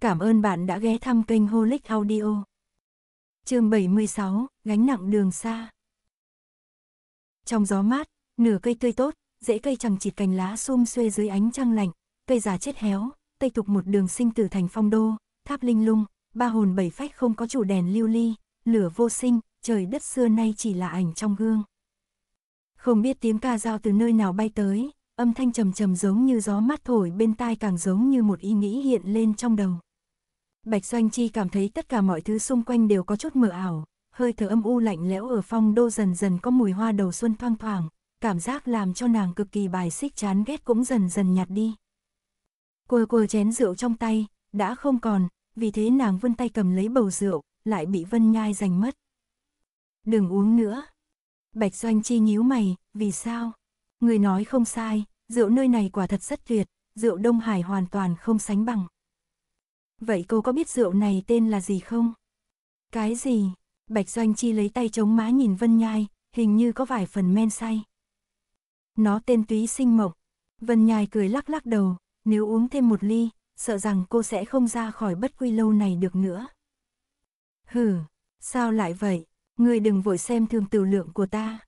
Cảm ơn bạn đã ghé thăm kênh Holic Audio. chương 76, gánh nặng đường xa. Trong gió mát, nửa cây tươi tốt, dễ cây chẳng chịt cành lá xum xuê dưới ánh trăng lạnh, cây già chết héo, tây tục một đường sinh tử thành phong đô, tháp linh lung, ba hồn bảy phách không có chủ đèn lưu ly, lửa vô sinh, trời đất xưa nay chỉ là ảnh trong gương. Không biết tiếng ca dao từ nơi nào bay tới, âm thanh trầm trầm giống như gió mát thổi bên tai càng giống như một ý nghĩ hiện lên trong đầu. Bạch Doanh Chi cảm thấy tất cả mọi thứ xung quanh đều có chút mờ ảo, hơi thở âm u lạnh lẽo ở phong đô dần dần có mùi hoa đầu xuân thoang thoảng, cảm giác làm cho nàng cực kỳ bài xích chán ghét cũng dần dần nhạt đi. Cô cô chén rượu trong tay, đã không còn, vì thế nàng vươn tay cầm lấy bầu rượu, lại bị Vân Nhai giành mất. Đừng uống nữa. Bạch Doanh Chi nhíu mày, vì sao? Người nói không sai, rượu nơi này quả thật rất tuyệt, rượu Đông Hải hoàn toàn không sánh bằng. Vậy cô có biết rượu này tên là gì không? Cái gì? Bạch Doanh Chi lấy tay chống má nhìn Vân Nhai, hình như có vài phần men say. Nó tên túy sinh mộc. Vân Nhai cười lắc lắc đầu, nếu uống thêm một ly, sợ rằng cô sẽ không ra khỏi bất quy lâu này được nữa. Hừ, sao lại vậy? người đừng vội xem thường tửu lượng của ta.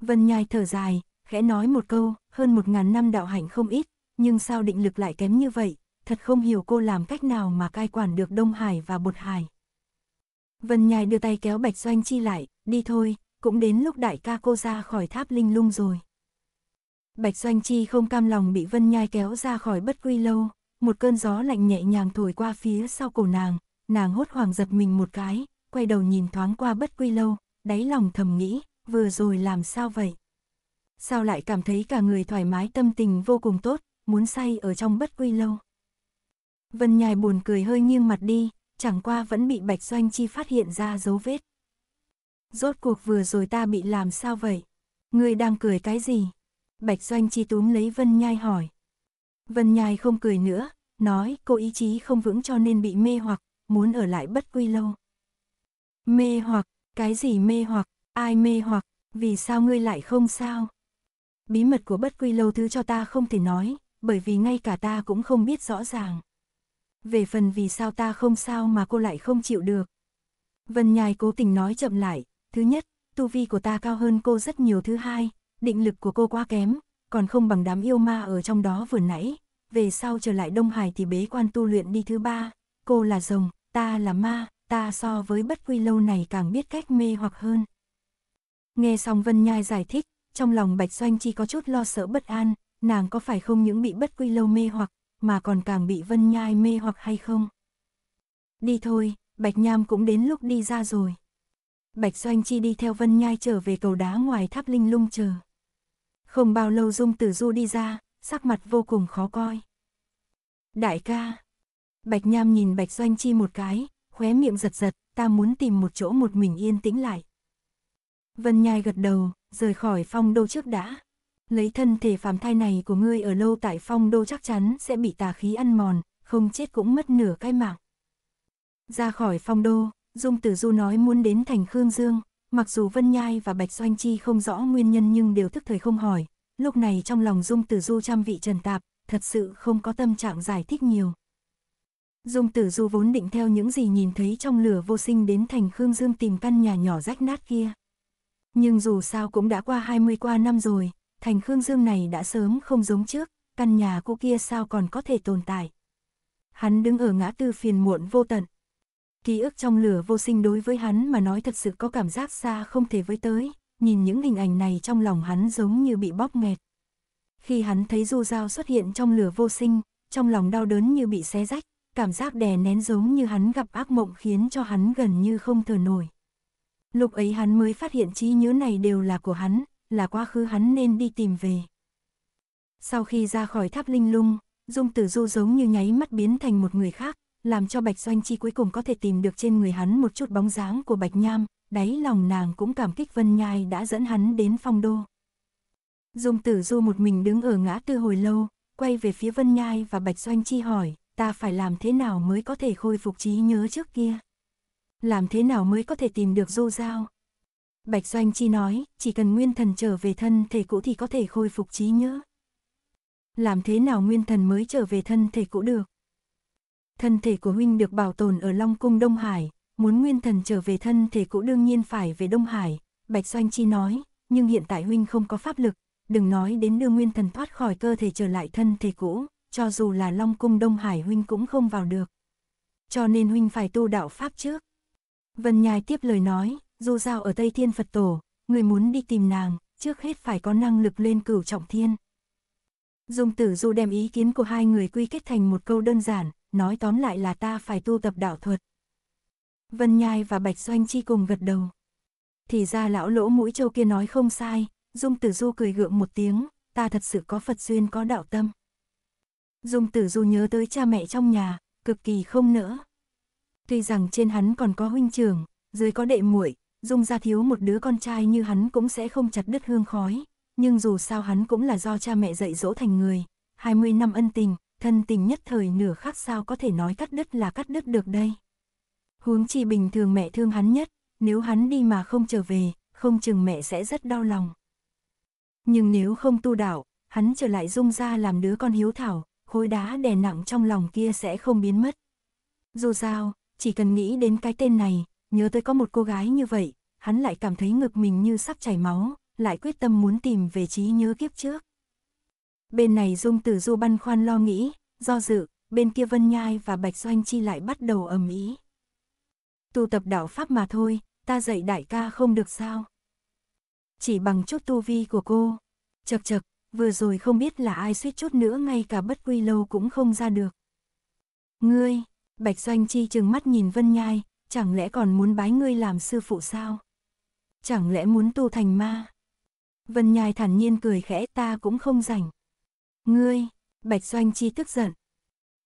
Vân Nhai thở dài, khẽ nói một câu, hơn một ngàn năm đạo hạnh không ít, nhưng sao định lực lại kém như vậy, thật không hiểu cô làm cách nào mà cai quản được Đông Hải và Bột Hải. Vân Nhài đưa tay kéo Bạch Doanh Chi lại, đi thôi, cũng đến lúc đại ca cô ra khỏi tháp linh lung rồi. Bạch Doanh Chi không cam lòng bị Vân Nhai kéo ra khỏi bất quy lâu, một cơn gió lạnh nhẹ nhàng thổi qua phía sau cổ nàng, nàng hốt hoảng giật mình một cái, quay đầu nhìn thoáng qua bất quy lâu, đáy lòng thầm nghĩ, vừa rồi làm sao vậy? Sao lại cảm thấy cả người thoải mái tâm tình vô cùng tốt, muốn say ở trong bất quy lâu? Vân Nhài buồn cười hơi nghiêng mặt đi, chẳng qua vẫn bị Bạch Doanh Chi phát hiện ra dấu vết. Rốt cuộc vừa rồi ta bị làm sao vậy? Ngươi đang cười cái gì? Bạch Doanh Chi túm lấy Vân Nhai hỏi. Vân Nhai không cười nữa, nói cô ý chí không vững cho nên bị mê hoặc, muốn ở lại bất quy lâu. Mê hoặc, cái gì mê hoặc, ai mê hoặc, vì sao ngươi lại không sao? Bí mật của bất quy lâu thứ cho ta không thể nói, bởi vì ngay cả ta cũng không biết rõ ràng về phần vì sao ta không sao mà cô lại không chịu được. Vân Nhai cố tình nói chậm lại, thứ nhất, tu vi của ta cao hơn cô rất nhiều thứ hai, định lực của cô quá kém, còn không bằng đám yêu ma ở trong đó vừa nãy, về sau trở lại Đông Hải thì bế quan tu luyện đi thứ ba, cô là rồng, ta là ma, ta so với bất quy lâu này càng biết cách mê hoặc hơn. Nghe xong Vân Nhai giải thích, trong lòng Bạch Doanh Chi có chút lo sợ bất an, nàng có phải không những bị bất quy lâu mê hoặc mà còn càng bị Vân Nhai mê hoặc hay không. Đi thôi, Bạch Nham cũng đến lúc đi ra rồi. Bạch Doanh Chi đi theo Vân Nhai trở về cầu đá ngoài tháp linh lung chờ. Không bao lâu Dung Tử Du đi ra, sắc mặt vô cùng khó coi. Đại ca, Bạch Nham nhìn Bạch Doanh Chi một cái, khóe miệng giật giật, ta muốn tìm một chỗ một mình yên tĩnh lại. Vân Nhai gật đầu, rời khỏi phong đô trước đã. Lấy thân thể phàm thai này của ngươi ở lâu tại phong đô chắc chắn sẽ bị tà khí ăn mòn, không chết cũng mất nửa cái mạng. Ra khỏi phong đô, Dung Tử Du nói muốn đến thành Khương Dương, mặc dù Vân Nhai và Bạch Doanh Chi không rõ nguyên nhân nhưng đều thức thời không hỏi, lúc này trong lòng Dung Tử Du trăm vị trần tạp, thật sự không có tâm trạng giải thích nhiều. Dung Tử Du vốn định theo những gì nhìn thấy trong lửa vô sinh đến thành Khương Dương tìm căn nhà nhỏ rách nát kia. Nhưng dù sao cũng đã qua 20 qua năm rồi, thành Khương Dương này đã sớm không giống trước, căn nhà cũ kia sao còn có thể tồn tại. Hắn đứng ở ngã tư phiền muộn vô tận. Ký ức trong lửa vô sinh đối với hắn mà nói thật sự có cảm giác xa không thể với tới, nhìn những hình ảnh này trong lòng hắn giống như bị bóp nghẹt. Khi hắn thấy du giao xuất hiện trong lửa vô sinh, trong lòng đau đớn như bị xé rách, cảm giác đè nén giống như hắn gặp ác mộng khiến cho hắn gần như không thở nổi. Lúc ấy hắn mới phát hiện trí nhớ này đều là của hắn, là quá khứ hắn nên đi tìm về. Sau khi ra khỏi tháp linh lung, Dung Tử Du giống như nháy mắt biến thành một người khác, làm cho Bạch Doanh Chi cuối cùng có thể tìm được trên người hắn một chút bóng dáng của Bạch Nham, đáy lòng nàng cũng cảm kích Vân Nhai đã dẫn hắn đến phong đô. Dung Tử Du một mình đứng ở ngã tư hồi lâu, quay về phía Vân Nhai và Bạch Doanh Chi hỏi, ta phải làm thế nào mới có thể khôi phục trí nhớ trước kia? Làm thế nào mới có thể tìm được Du Giao? Bạch Doanh Chi nói, chỉ cần nguyên thần trở về thân thể cũ thì có thể khôi phục trí nhớ. Làm thế nào nguyên thần mới trở về thân thể cũ được? Thân thể của huynh được bảo tồn ở Long Cung Đông Hải, muốn nguyên thần trở về thân thể cũ đương nhiên phải về Đông Hải, Bạch Doanh Chi nói, nhưng hiện tại huynh không có pháp lực, đừng nói đến đưa nguyên thần thoát khỏi cơ thể trở lại thân thể cũ, cho dù là Long Cung Đông Hải huynh cũng không vào được. Cho nên huynh phải tu đạo Pháp trước. Vân Nhai tiếp lời nói, dù sao ở Tây Thiên Phật Tổ, người muốn đi tìm nàng, trước hết phải có năng lực lên cửu trọng thiên. Dung tử du đem ý kiến của hai người quy kết thành một câu đơn giản, nói tóm lại là ta phải tu tập đạo thuật. Vân Nhai và Bạch Doanh Chi cùng gật đầu. Thì ra lão lỗ mũi châu kia nói không sai, Dung tử du cười gượng một tiếng, ta thật sự có Phật duyên có đạo tâm. Dung tử du nhớ tới cha mẹ trong nhà, cực kỳ không nỡ. Tuy rằng trên hắn còn có huynh trưởng, dưới có đệ muội, Dung ra thiếu một đứa con trai như hắn cũng sẽ không chặt đứt hương khói, nhưng dù sao hắn cũng là do cha mẹ dạy dỗ thành người, 20 năm ân tình, thân tình nhất thời nửa khác sao có thể nói cắt đứt là cắt đứt được đây. Huống chi bình thường mẹ thương hắn nhất, nếu hắn đi mà không trở về, không chừng mẹ sẽ rất đau lòng. Nhưng nếu không tu đạo, hắn trở lại dung ra làm đứa con hiếu thảo, khối đá đè nặng trong lòng kia sẽ không biến mất. Dù sao, chỉ cần nghĩ đến cái tên này, nhớ tới có một cô gái như vậy, hắn lại cảm thấy ngực mình như sắp chảy máu, lại quyết tâm muốn tìm về trí nhớ kiếp trước. Bên này Dung Tử Du băn khoăn lo nghĩ, do dự, bên kia Vân Nhai và Bạch Doanh Chi lại bắt đầu ầm ý. Tu tập đạo Pháp mà thôi, ta dạy đại ca không được sao. Chỉ bằng chút tu vi của cô, chật chật, vừa rồi không biết là ai suýt chút nữa ngay cả bất quy lâu cũng không ra được. Ngươi, Bạch Doanh Chi chừng mắt nhìn Vân Nhai, chẳng lẽ còn muốn bái ngươi làm sư phụ sao? Chẳng lẽ muốn tu thành ma? Vân Nhai thản nhiên cười khẽ ta cũng không rảnh. Ngươi, Bạch Doanh Chi tức giận.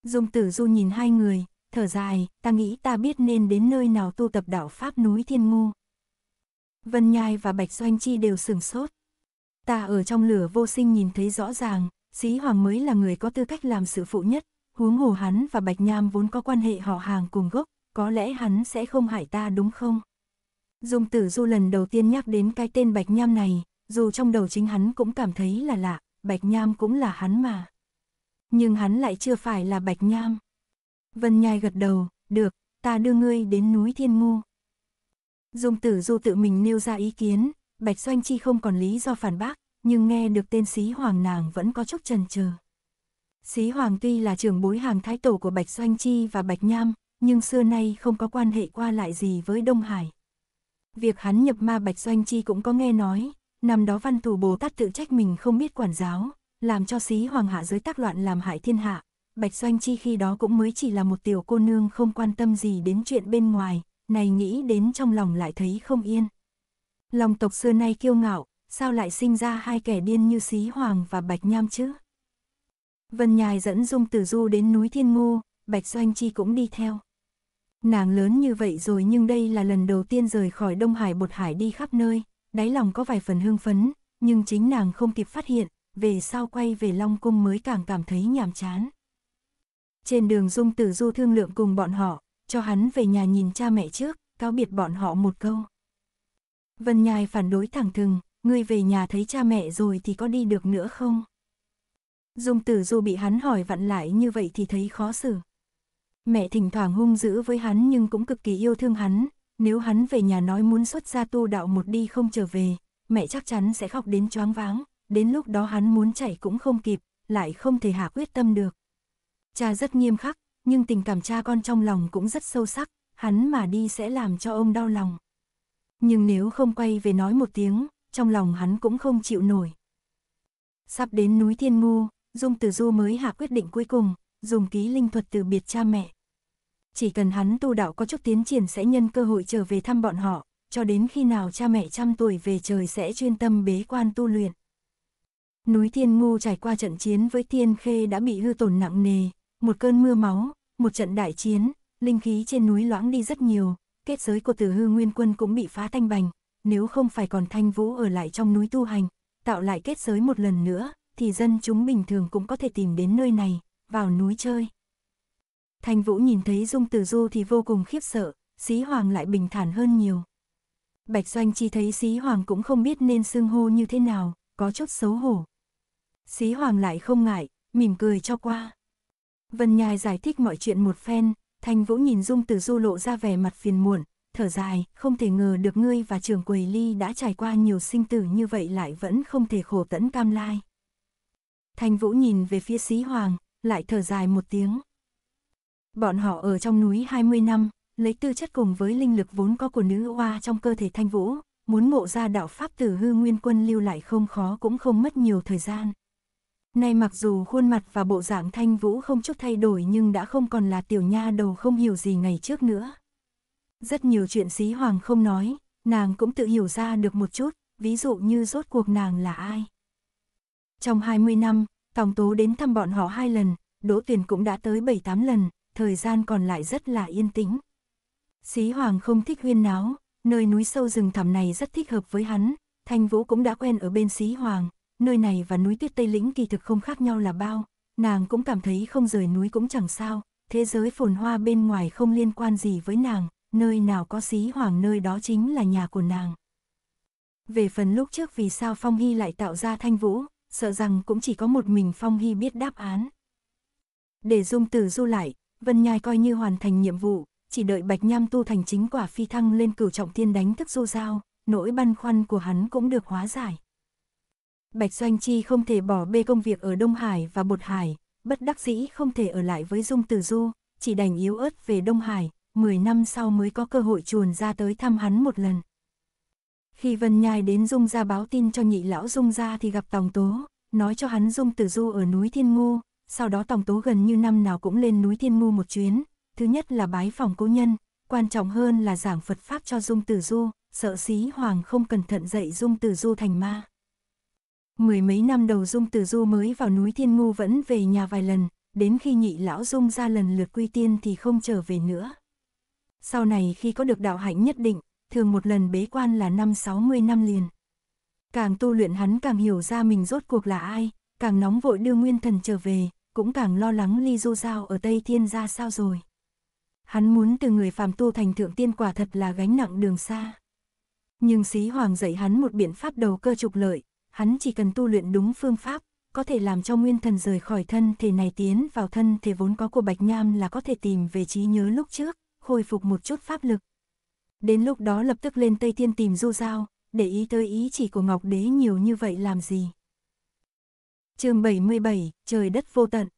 Dung Tử Du nhìn hai người, thở dài, ta nghĩ ta biết nên đến nơi nào tu tập đạo Pháp núi Thiên Ngu. Vân Nhai và Bạch Doanh Chi đều sừng sốt. Ta ở trong lửa vô sinh nhìn thấy rõ ràng, Sĩ Hoàng mới là người có tư cách làm sự phụ nhất, huống hồ hắn và Bạch Nham vốn có quan hệ họ hàng cùng gốc, có lẽ hắn sẽ không hại ta đúng không? Dung tử du lần đầu tiên nhắc đến cái tên Bạch Nham này, dù trong đầu chính hắn cũng cảm thấy là lạ, Bạch Nham cũng là hắn mà. Nhưng hắn lại chưa phải là Bạch Nham. Vân Nhai gật đầu, được, ta đưa ngươi đến núi Thiên Ngu. Dung tử du tự mình nêu ra ý kiến, Bạch Doanh Chi không còn lý do phản bác, nhưng nghe được tên Xí Hoàng nàng vẫn có chút chần chừ. Xí Hoàng tuy là trưởng bối hàng thái tổ của Bạch Doanh Chi và Bạch Nham, nhưng xưa nay không có quan hệ qua lại gì với Đông Hải. Việc hắn nhập ma Bạch Doanh Chi cũng có nghe nói, năm đó văn thù Bồ Tát tự trách mình không biết quản giáo, làm cho xí hoàng hạ giới tác loạn làm hại thiên hạ. Bạch Doanh Chi khi đó cũng mới chỉ là một tiểu cô nương không quan tâm gì đến chuyện bên ngoài, này nghĩ đến trong lòng lại thấy không yên. Lòng tộc xưa nay kiêu ngạo, sao lại sinh ra hai kẻ điên như Xí Hoàng và Bạch Nham chứ? Vân Nhài dẫn Dung Tử Du đến núi Thiên Ngô, Bạch Doanh Chi cũng đi theo. Nàng lớn như vậy rồi nhưng đây là lần đầu tiên rời khỏi Đông Hải bột hải đi khắp nơi, đáy lòng có vài phần hưng phấn, nhưng chính nàng không kịp phát hiện, về sau quay về Long Cung mới càng cảm thấy nhàm chán. Trên đường Dung Tử Du thương lượng cùng bọn họ, cho hắn về nhà nhìn cha mẹ trước, cáo biệt bọn họ một câu. Vân Nhai phản đối thẳng thừng, ngươi về nhà thấy cha mẹ rồi thì có đi được nữa không? Dung Tử Du bị hắn hỏi vặn lại như vậy thì thấy khó xử mẹ thỉnh thoảng hung dữ với hắn nhưng cũng cực kỳ yêu thương hắn, nếu hắn về nhà nói muốn xuất gia tu đạo một đi không trở về, mẹ chắc chắn sẽ khóc đến choáng váng, đến lúc đó hắn muốn chạy cũng không kịp, lại không thể hạ quyết tâm được. Cha rất nghiêm khắc, nhưng tình cảm cha con trong lòng cũng rất sâu sắc, hắn mà đi sẽ làm cho ông đau lòng. Nhưng nếu không quay về nói một tiếng, trong lòng hắn cũng không chịu nổi. Sắp đến núi Thiên Ngu, Dung Tử Du mới hạ quyết định cuối cùng, dùng ký linh thuật từ biệt cha mẹ, chỉ cần hắn tu đạo có chút tiến triển sẽ nhân cơ hội trở về thăm bọn họ, cho đến khi nào cha mẹ trăm tuổi về trời sẽ chuyên tâm bế quan tu luyện. Núi Thiên Ngu trải qua trận chiến với Thiên Khê đã bị hư tổn nặng nề, một cơn mưa máu, một trận đại chiến, linh khí trên núi loãng đi rất nhiều, kết giới của Tử Hư Nguyên Quân cũng bị phá thanh bành, nếu không phải còn Thanh Vũ ở lại trong núi tu hành, tạo lại kết giới một lần nữa, thì dân chúng bình thường cũng có thể tìm đến nơi này, vào núi chơi. Thanh Vũ nhìn thấy Dung Tử Du thì vô cùng khiếp sợ, Xí Hoàng lại bình thản hơn nhiều. Bạch Doanh Chi thấy Xí Hoàng cũng không biết nên xưng hô như thế nào, có chút xấu hổ. Xí Hoàng lại không ngại, mỉm cười cho qua. Vân Nhai giải thích mọi chuyện một phen, Thanh Vũ nhìn Dung Tử Du lộ ra vẻ mặt phiền muộn, thở dài, không thể ngờ được ngươi và trưởng quầy ly đã trải qua nhiều sinh tử như vậy lại vẫn không thể khổ tẫn cam lai. Thanh Vũ nhìn về phía Xí Hoàng, lại thở dài một tiếng. Bọn họ ở trong núi 20 năm, lấy tư chất cùng với linh lực vốn có của nữ oa trong cơ thể thanh vũ, muốn ngộ ra đạo pháp tử hư nguyên quân lưu lại không khó cũng không mất nhiều thời gian. Nay mặc dù khuôn mặt và bộ dạng thanh vũ không chút thay đổi nhưng đã không còn là tiểu nha đầu không hiểu gì ngày trước nữa. Rất nhiều chuyện xí hoàng không nói, nàng cũng tự hiểu ra được một chút, ví dụ như rốt cuộc nàng là ai. Trong 20 năm, Tòng Tố đến thăm bọn họ hai lần, Đỗ Tuyền cũng đã tới 7-8 lần, thời gian còn lại rất là yên tĩnh. Xí Hoàng không thích huyên náo, nơi núi sâu rừng thẳm này rất thích hợp với hắn, Thanh Vũ cũng đã quen ở bên Xí Hoàng, nơi này và núi tuyết Tây Lĩnh kỳ thực không khác nhau là bao, nàng cũng cảm thấy không rời núi cũng chẳng sao, thế giới phồn hoa bên ngoài không liên quan gì với nàng, nơi nào có Xí Hoàng nơi đó chính là nhà của nàng. Về phần lúc trước vì sao Phong Hy lại tạo ra Thanh Vũ, sợ rằng cũng chỉ có một mình Phong Hy biết đáp án. Để Dung từ du lại, Vân Nhai coi như hoàn thành nhiệm vụ, chỉ đợi Bạch Nham tu thành chính quả phi thăng lên cửu trọng thiên đánh thức du giao, nỗi băn khoăn của hắn cũng được hóa giải. Bạch Doanh Chi không thể bỏ bê công việc ở Đông Hải và Bột Hải, bất đắc dĩ không thể ở lại với Dung Tử Du, chỉ đành yếu ớt về Đông Hải, 10 năm sau mới có cơ hội chuồn ra tới thăm hắn một lần. Khi Vân Nhai đến Dung ra báo tin cho nhị lão Dung ra thì gặp Tòng Tố, nói cho hắn Dung Tử Du ở núi Thiên Ngô, sau đó Tòng Tố gần như năm nào cũng lên núi Thiên Ngu một chuyến, thứ nhất là bái phòng cố nhân, quan trọng hơn là giảng Phật Pháp cho Dung Tử Du, sợ xí Hoàng không cẩn thận dạy Dung Tử Du thành ma. Mười mấy năm đầu Dung Tử Du mới vào núi Thiên Ngu vẫn về nhà vài lần, đến khi nhị lão Dung ra lần lượt quy tiên thì không trở về nữa. Sau này khi có được đạo hạnh nhất định, thường một lần bế quan là năm 60 năm liền. Càng tu luyện hắn càng hiểu ra mình rốt cuộc là ai, càng nóng vội đưa nguyên thần trở về, cũng càng lo lắng Ly Du Giao ở Tây Thiên ra sao rồi. Hắn muốn từ người phàm tu thành thượng tiên quả thật là gánh nặng đường xa. Nhưng sĩ Hoàng dạy hắn một biện pháp đầu cơ trục lợi, hắn chỉ cần tu luyện đúng phương pháp, có thể làm cho nguyên thần rời khỏi thân thể này tiến vào thân thể vốn có của Bạch Nham là có thể tìm về trí nhớ lúc trước, khôi phục một chút pháp lực. Đến lúc đó lập tức lên Tây Thiên tìm Du Giao, để ý tới ý chỉ của Ngọc Đế nhiều như vậy làm gì chương 77, trời đất vô tận.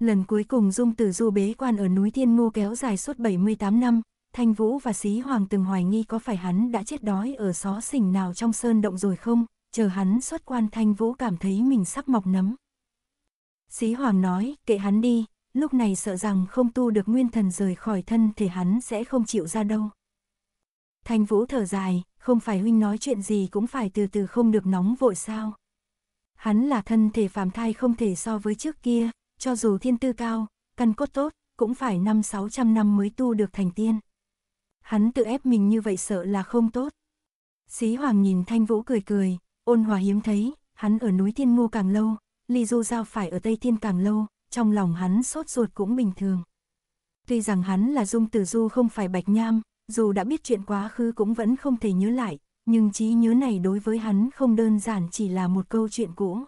Lần cuối cùng Dung Tử Du bế quan ở núi Thiên Ngô kéo dài suốt 78 năm, Thanh Vũ và Xí Hoàng từng hoài nghi có phải hắn đã chết đói ở xó xỉnh nào trong sơn động rồi không, chờ hắn xuất quan Thanh Vũ cảm thấy mình sắp mọc nấm. Xí Hoàng nói, kệ hắn đi, lúc này sợ rằng không tu được nguyên thần rời khỏi thân thể hắn sẽ không chịu ra đâu. Thanh Vũ thở dài, không phải huynh nói chuyện gì cũng phải từ từ không được nóng vội sao hắn là thân thể phàm thai không thể so với trước kia, cho dù thiên tư cao, căn cốt tốt, cũng phải năm 600 năm mới tu được thành tiên. Hắn tự ép mình như vậy sợ là không tốt. Xí Hoàng nhìn Thanh Vũ cười cười, ôn hòa hiếm thấy, hắn ở núi Thiên ngu càng lâu, Ly Du Giao phải ở Tây Thiên càng lâu, trong lòng hắn sốt ruột cũng bình thường. Tuy rằng hắn là Dung Tử Du không phải Bạch Nham, dù đã biết chuyện quá khứ cũng vẫn không thể nhớ lại, nhưng trí nhớ này đối với hắn không đơn giản chỉ là một câu chuyện cũ.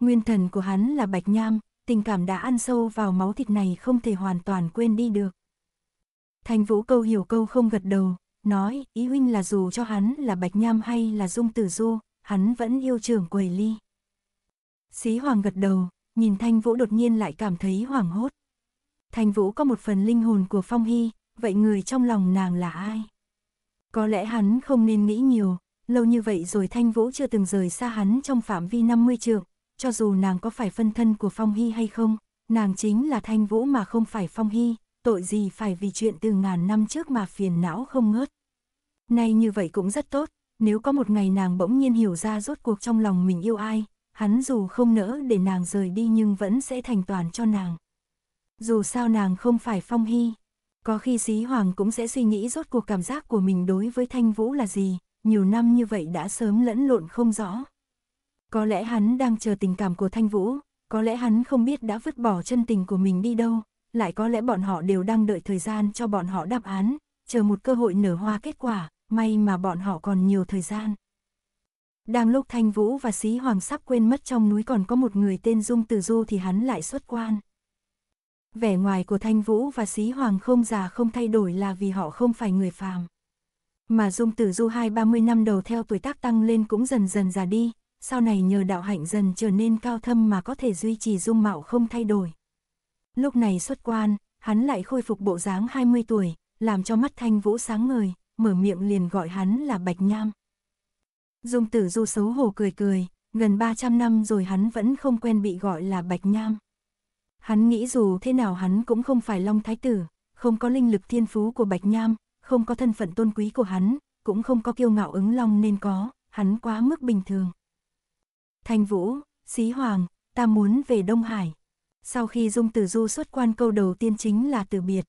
Nguyên thần của hắn là Bạch Nham, tình cảm đã ăn sâu vào máu thịt này không thể hoàn toàn quên đi được. Thành Vũ câu hiểu câu không gật đầu, nói ý huynh là dù cho hắn là Bạch Nham hay là Dung Tử Du, hắn vẫn yêu trưởng quầy ly. Xí Hoàng gật đầu, nhìn Thanh Vũ đột nhiên lại cảm thấy hoảng hốt. Thanh Vũ có một phần linh hồn của Phong Hy, vậy người trong lòng nàng là ai? Có lẽ hắn không nên nghĩ nhiều, lâu như vậy rồi Thanh Vũ chưa từng rời xa hắn trong phạm vi 50 trượng, cho dù nàng có phải phân thân của Phong Hy hay không, nàng chính là Thanh Vũ mà không phải Phong Hy, tội gì phải vì chuyện từ ngàn năm trước mà phiền não không ngớt. Nay như vậy cũng rất tốt, nếu có một ngày nàng bỗng nhiên hiểu ra rốt cuộc trong lòng mình yêu ai, hắn dù không nỡ để nàng rời đi nhưng vẫn sẽ thành toàn cho nàng. Dù sao nàng không phải Phong Hy. Có khi Dí Hoàng cũng sẽ suy nghĩ rốt cuộc cảm giác của mình đối với Thanh Vũ là gì, nhiều năm như vậy đã sớm lẫn lộn không rõ. Có lẽ hắn đang chờ tình cảm của Thanh Vũ, có lẽ hắn không biết đã vứt bỏ chân tình của mình đi đâu, lại có lẽ bọn họ đều đang đợi thời gian cho bọn họ đáp án, chờ một cơ hội nở hoa kết quả, may mà bọn họ còn nhiều thời gian. Đang lúc Thanh Vũ và Sĩ Hoàng sắp quên mất trong núi còn có một người tên Dung Từ Du thì hắn lại xuất quan. Vẻ ngoài của Thanh Vũ và sĩ Hoàng không già không thay đổi là vì họ không phải người phàm. Mà Dung Tử Du hai ba mươi năm đầu theo tuổi tác tăng lên cũng dần dần già đi, sau này nhờ đạo hạnh dần trở nên cao thâm mà có thể duy trì dung mạo không thay đổi. Lúc này xuất quan, hắn lại khôi phục bộ dáng 20 tuổi, làm cho mắt Thanh Vũ sáng ngời, mở miệng liền gọi hắn là Bạch Nham. Dung Tử Du xấu hổ cười cười, gần 300 năm rồi hắn vẫn không quen bị gọi là Bạch Nham. Hắn nghĩ dù thế nào hắn cũng không phải Long Thái Tử, không có linh lực thiên phú của Bạch Nham, không có thân phận tôn quý của hắn, cũng không có kiêu ngạo ứng long nên có, hắn quá mức bình thường. Thanh Vũ, Xí Hoàng, ta muốn về Đông Hải. Sau khi Dung Tử Du xuất quan câu đầu tiên chính là từ biệt.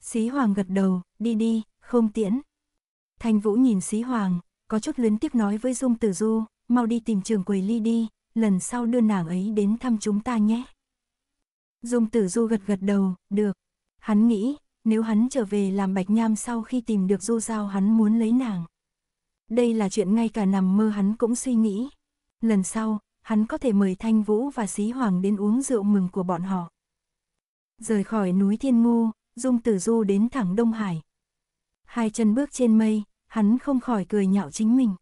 Xí Hoàng gật đầu, đi đi, không tiễn. Thanh Vũ nhìn Xí Hoàng, có chút luyến tiếc nói với Dung Tử Du, mau đi tìm trường quầy ly đi, lần sau đưa nàng ấy đến thăm chúng ta nhé. Dung Tử Du gật gật đầu, được. Hắn nghĩ, nếu hắn trở về làm Bạch Nham sau khi tìm được Du Giao hắn muốn lấy nàng. Đây là chuyện ngay cả nằm mơ hắn cũng suy nghĩ. Lần sau, hắn có thể mời Thanh Vũ và Xí Hoàng đến uống rượu mừng của bọn họ. Rời khỏi núi Thiên Ngô, Dung Tử Du đến thẳng Đông Hải. Hai chân bước trên mây, hắn không khỏi cười nhạo chính mình.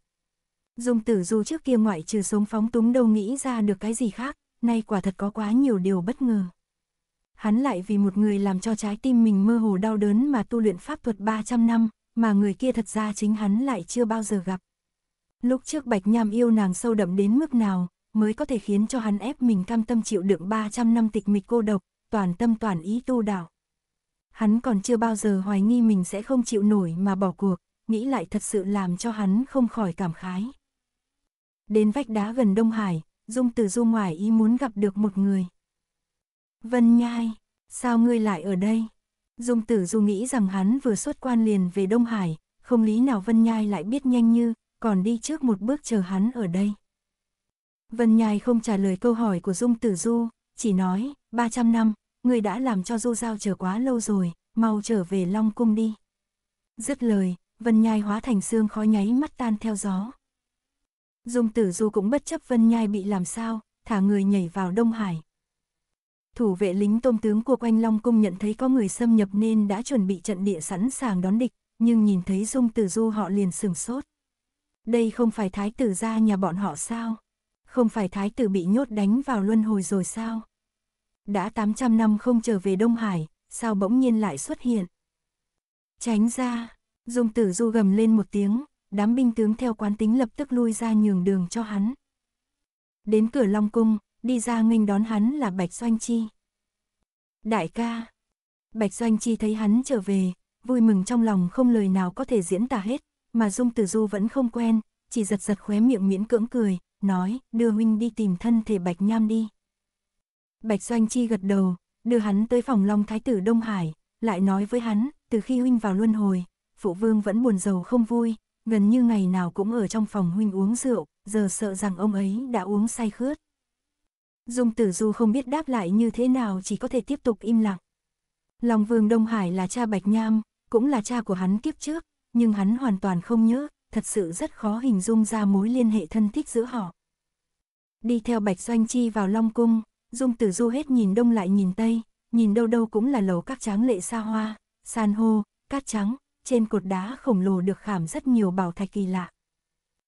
Dung Tử Du trước kia ngoại trừ sống phóng túng đâu nghĩ ra được cái gì khác, nay quả thật có quá nhiều điều bất ngờ hắn lại vì một người làm cho trái tim mình mơ hồ đau đớn mà tu luyện pháp thuật 300 năm, mà người kia thật ra chính hắn lại chưa bao giờ gặp. Lúc trước Bạch Nham yêu nàng sâu đậm đến mức nào, mới có thể khiến cho hắn ép mình cam tâm chịu đựng 300 năm tịch mịch cô độc, toàn tâm toàn ý tu đạo. Hắn còn chưa bao giờ hoài nghi mình sẽ không chịu nổi mà bỏ cuộc, nghĩ lại thật sự làm cho hắn không khỏi cảm khái. Đến vách đá gần Đông Hải, Dung Từ Du ngoài ý muốn gặp được một người. Vân Nhai, sao ngươi lại ở đây? Dung tử du nghĩ rằng hắn vừa xuất quan liền về Đông Hải, không lý nào Vân Nhai lại biết nhanh như, còn đi trước một bước chờ hắn ở đây. Vân Nhai không trả lời câu hỏi của Dung tử du, chỉ nói, 300 năm, ngươi đã làm cho du giao chờ quá lâu rồi, mau trở về Long Cung đi. Dứt lời, Vân Nhai hóa thành xương khói nháy mắt tan theo gió. Dung tử du cũng bất chấp Vân Nhai bị làm sao, thả người nhảy vào Đông Hải thủ vệ lính tôm tướng của quanh Long Cung nhận thấy có người xâm nhập nên đã chuẩn bị trận địa sẵn sàng đón địch, nhưng nhìn thấy Dung Tử Du họ liền sừng sốt. Đây không phải thái tử ra nhà bọn họ sao? Không phải thái tử bị nhốt đánh vào luân hồi rồi sao? Đã 800 năm không trở về Đông Hải, sao bỗng nhiên lại xuất hiện? Tránh ra, Dung Tử Du gầm lên một tiếng, đám binh tướng theo quán tính lập tức lui ra nhường đường cho hắn. Đến cửa Long Cung, đi ra nghênh đón hắn là Bạch Doanh Chi. Đại ca, Bạch Doanh Chi thấy hắn trở về, vui mừng trong lòng không lời nào có thể diễn tả hết, mà Dung Tử Du vẫn không quen, chỉ giật giật khóe miệng miễn cưỡng cười, nói, đưa huynh đi tìm thân thể Bạch Nham đi. Bạch Doanh Chi gật đầu, đưa hắn tới phòng Long Thái tử Đông Hải, lại nói với hắn, từ khi huynh vào luân hồi, phụ vương vẫn buồn giàu không vui, gần như ngày nào cũng ở trong phòng huynh uống rượu, giờ sợ rằng ông ấy đã uống say khướt, Dung Tử Du không biết đáp lại như thế nào chỉ có thể tiếp tục im lặng. Long Vương Đông Hải là cha Bạch Nham, cũng là cha của hắn kiếp trước, nhưng hắn hoàn toàn không nhớ, thật sự rất khó hình dung ra mối liên hệ thân thích giữa họ. Đi theo Bạch Doanh Chi vào Long Cung, Dung Tử Du hết nhìn đông lại nhìn tây, nhìn đâu đâu cũng là lầu các tráng lệ xa hoa, san hô, cát trắng, trên cột đá khổng lồ được khảm rất nhiều bảo thạch kỳ lạ.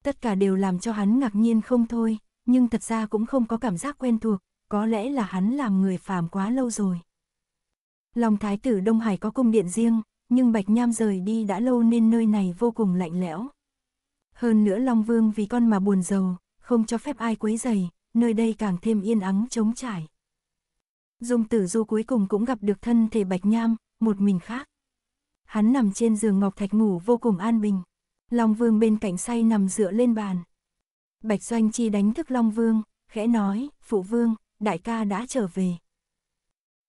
Tất cả đều làm cho hắn ngạc nhiên không thôi, nhưng thật ra cũng không có cảm giác quen thuộc, có lẽ là hắn làm người phàm quá lâu rồi. Lòng thái tử Đông Hải có cung điện riêng, nhưng Bạch Nham rời đi đã lâu nên nơi này vô cùng lạnh lẽo. Hơn nữa Long Vương vì con mà buồn giàu, không cho phép ai quấy rầy, nơi đây càng thêm yên ắng trống trải. Dung tử du cuối cùng cũng gặp được thân thể Bạch Nham, một mình khác. Hắn nằm trên giường ngọc thạch ngủ vô cùng an bình. Long Vương bên cạnh say nằm dựa lên bàn. Bạch Doanh Chi đánh thức Long Vương, khẽ nói, phụ vương, đại ca đã trở về.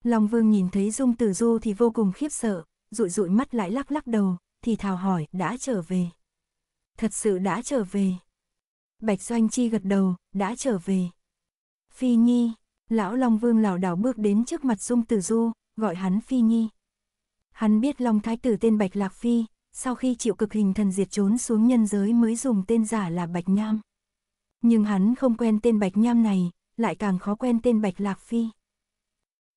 Long Vương nhìn thấy Dung Tử Du thì vô cùng khiếp sợ, rụi rụi mắt lại lắc lắc đầu, thì thào hỏi, đã trở về. Thật sự đã trở về. Bạch Doanh Chi gật đầu, đã trở về. Phi Nhi, lão Long Vương lảo đảo bước đến trước mặt Dung Tử Du, gọi hắn Phi Nhi. Hắn biết Long Thái Tử tên Bạch Lạc Phi, sau khi chịu cực hình thần diệt trốn xuống nhân giới mới dùng tên giả là Bạch Nham nhưng hắn không quen tên Bạch Nham này, lại càng khó quen tên Bạch Lạc Phi.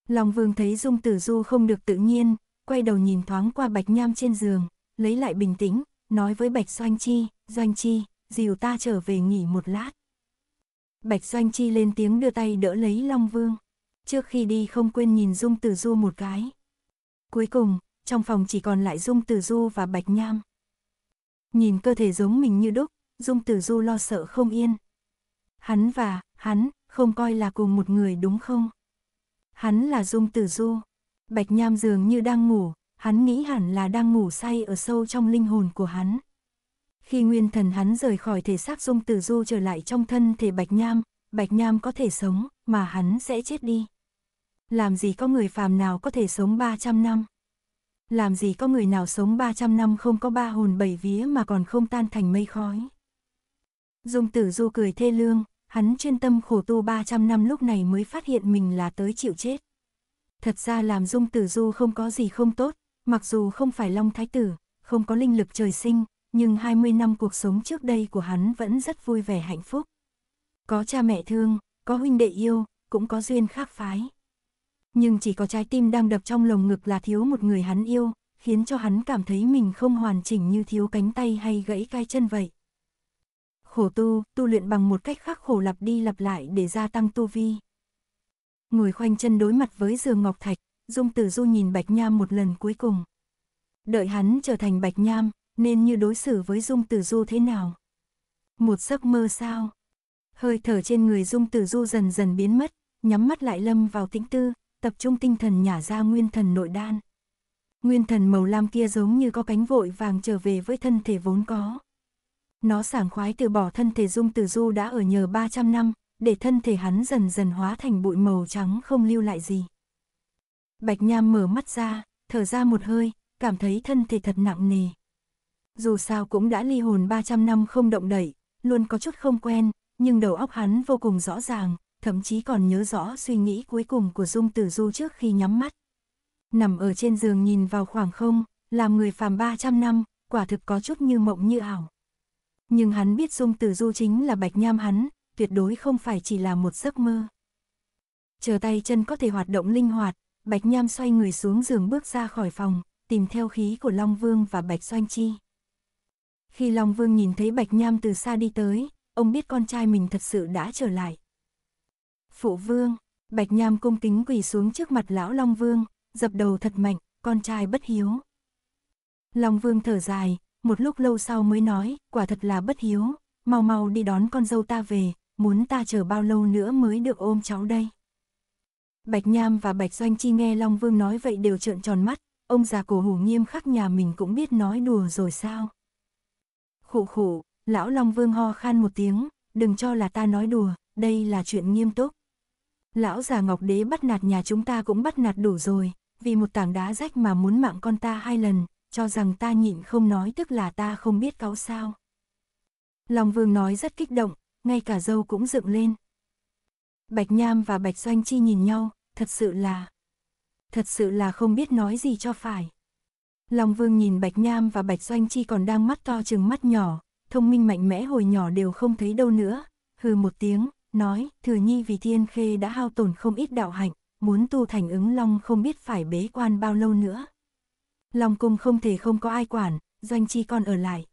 Long Vương thấy Dung Tử Du không được tự nhiên, quay đầu nhìn thoáng qua Bạch Nham trên giường, lấy lại bình tĩnh, nói với Bạch Doanh Chi, Doanh Chi, dìu ta trở về nghỉ một lát. Bạch Doanh Chi lên tiếng đưa tay đỡ lấy Long Vương, trước khi đi không quên nhìn Dung Tử Du một cái. Cuối cùng, trong phòng chỉ còn lại Dung Tử Du và Bạch Nham. Nhìn cơ thể giống mình như đúc, Dung Tử Du lo sợ không yên, Hắn và, hắn, không coi là cùng một người đúng không? Hắn là Dung Tử Du. Bạch Nham dường như đang ngủ, hắn nghĩ hẳn là đang ngủ say ở sâu trong linh hồn của hắn. Khi nguyên thần hắn rời khỏi thể xác Dung Tử Du trở lại trong thân thể Bạch Nham, Bạch Nham có thể sống, mà hắn sẽ chết đi. Làm gì có người phàm nào có thể sống 300 năm? Làm gì có người nào sống 300 năm không có ba hồn bảy vía mà còn không tan thành mây khói? Dung Tử Du cười thê lương, hắn chuyên tâm khổ tu 300 năm lúc này mới phát hiện mình là tới chịu chết. Thật ra làm dung tử du không có gì không tốt, mặc dù không phải long thái tử, không có linh lực trời sinh, nhưng 20 năm cuộc sống trước đây của hắn vẫn rất vui vẻ hạnh phúc. Có cha mẹ thương, có huynh đệ yêu, cũng có duyên khác phái. Nhưng chỉ có trái tim đang đập trong lồng ngực là thiếu một người hắn yêu, khiến cho hắn cảm thấy mình không hoàn chỉnh như thiếu cánh tay hay gãy cai chân vậy khổ tu, tu luyện bằng một cách khắc khổ lặp đi lặp lại để gia tăng tu vi. Ngồi khoanh chân đối mặt với giường ngọc thạch, Dung Tử Du nhìn Bạch Nham một lần cuối cùng. Đợi hắn trở thành Bạch Nham, nên như đối xử với Dung Tử Du thế nào? Một giấc mơ sao? Hơi thở trên người Dung Tử Du dần dần biến mất, nhắm mắt lại lâm vào tĩnh tư, tập trung tinh thần nhả ra nguyên thần nội đan. Nguyên thần màu lam kia giống như có cánh vội vàng trở về với thân thể vốn có. Nó sảng khoái từ bỏ thân thể dung từ du đã ở nhờ 300 năm, để thân thể hắn dần dần hóa thành bụi màu trắng không lưu lại gì. Bạch Nham mở mắt ra, thở ra một hơi, cảm thấy thân thể thật nặng nề. Dù sao cũng đã ly hồn 300 năm không động đậy, luôn có chút không quen, nhưng đầu óc hắn vô cùng rõ ràng, thậm chí còn nhớ rõ suy nghĩ cuối cùng của Dung Tử Du trước khi nhắm mắt. Nằm ở trên giường nhìn vào khoảng không, làm người phàm 300 năm, quả thực có chút như mộng như ảo nhưng hắn biết Dung từ Du chính là Bạch Nham hắn, tuyệt đối không phải chỉ là một giấc mơ. Chờ tay chân có thể hoạt động linh hoạt, Bạch Nham xoay người xuống giường bước ra khỏi phòng, tìm theo khí của Long Vương và Bạch Doanh Chi. Khi Long Vương nhìn thấy Bạch Nham từ xa đi tới, ông biết con trai mình thật sự đã trở lại. Phụ Vương, Bạch Nham cung kính quỳ xuống trước mặt lão Long Vương, dập đầu thật mạnh, con trai bất hiếu. Long Vương thở dài, một lúc lâu sau mới nói, quả thật là bất hiếu, mau mau đi đón con dâu ta về, muốn ta chờ bao lâu nữa mới được ôm cháu đây. Bạch Nham và Bạch Doanh Chi nghe Long Vương nói vậy đều trợn tròn mắt, ông già cổ hủ nghiêm khắc nhà mình cũng biết nói đùa rồi sao. Khụ khụ, lão Long Vương ho khan một tiếng, đừng cho là ta nói đùa, đây là chuyện nghiêm túc. Lão già Ngọc Đế bắt nạt nhà chúng ta cũng bắt nạt đủ rồi, vì một tảng đá rách mà muốn mạng con ta hai lần, cho rằng ta nhịn không nói tức là ta không biết cáo sao. Long Vương nói rất kích động, ngay cả dâu cũng dựng lên. Bạch Nham và Bạch Doanh Chi nhìn nhau, thật sự là... Thật sự là không biết nói gì cho phải. Long Vương nhìn Bạch Nham và Bạch Doanh Chi còn đang mắt to chừng mắt nhỏ, thông minh mạnh mẽ hồi nhỏ đều không thấy đâu nữa, hừ một tiếng, nói, thừa nhi vì thiên khê đã hao tổn không ít đạo hạnh, muốn tu thành ứng long không biết phải bế quan bao lâu nữa. Long cung không thể không có ai quản, doanh chi còn ở lại.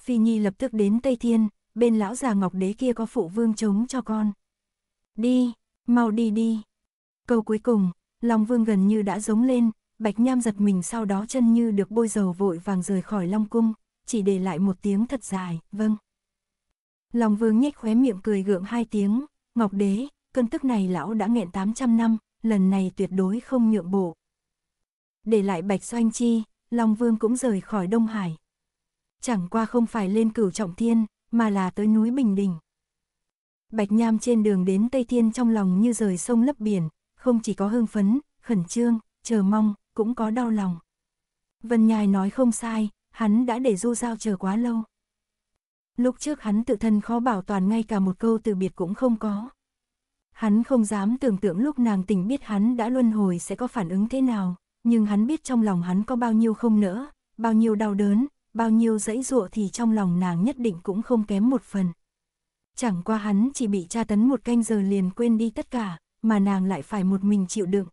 Phi Nhi lập tức đến Tây Thiên, bên lão già ngọc đế kia có phụ vương chống cho con. Đi, mau đi đi. Câu cuối cùng, Long Vương gần như đã giống lên, Bạch Nham giật mình sau đó chân như được bôi dầu vội vàng rời khỏi Long Cung, chỉ để lại một tiếng thật dài, vâng. Long Vương nhếch khóe miệng cười gượng hai tiếng, Ngọc Đế, cơn tức này lão đã nghẹn 800 năm, lần này tuyệt đối không nhượng bộ để lại Bạch Doanh Chi, Long Vương cũng rời khỏi Đông Hải. Chẳng qua không phải lên cửu trọng thiên, mà là tới núi Bình Đình. Bạch Nham trên đường đến Tây Thiên trong lòng như rời sông lấp biển, không chỉ có hưng phấn, khẩn trương, chờ mong, cũng có đau lòng. Vân Nhai nói không sai, hắn đã để du giao chờ quá lâu. Lúc trước hắn tự thân khó bảo toàn ngay cả một câu từ biệt cũng không có. Hắn không dám tưởng tượng lúc nàng tỉnh biết hắn đã luân hồi sẽ có phản ứng thế nào, nhưng hắn biết trong lòng hắn có bao nhiêu không nỡ, bao nhiêu đau đớn, bao nhiêu dẫy dụa thì trong lòng nàng nhất định cũng không kém một phần. Chẳng qua hắn chỉ bị tra tấn một canh giờ liền quên đi tất cả, mà nàng lại phải một mình chịu đựng.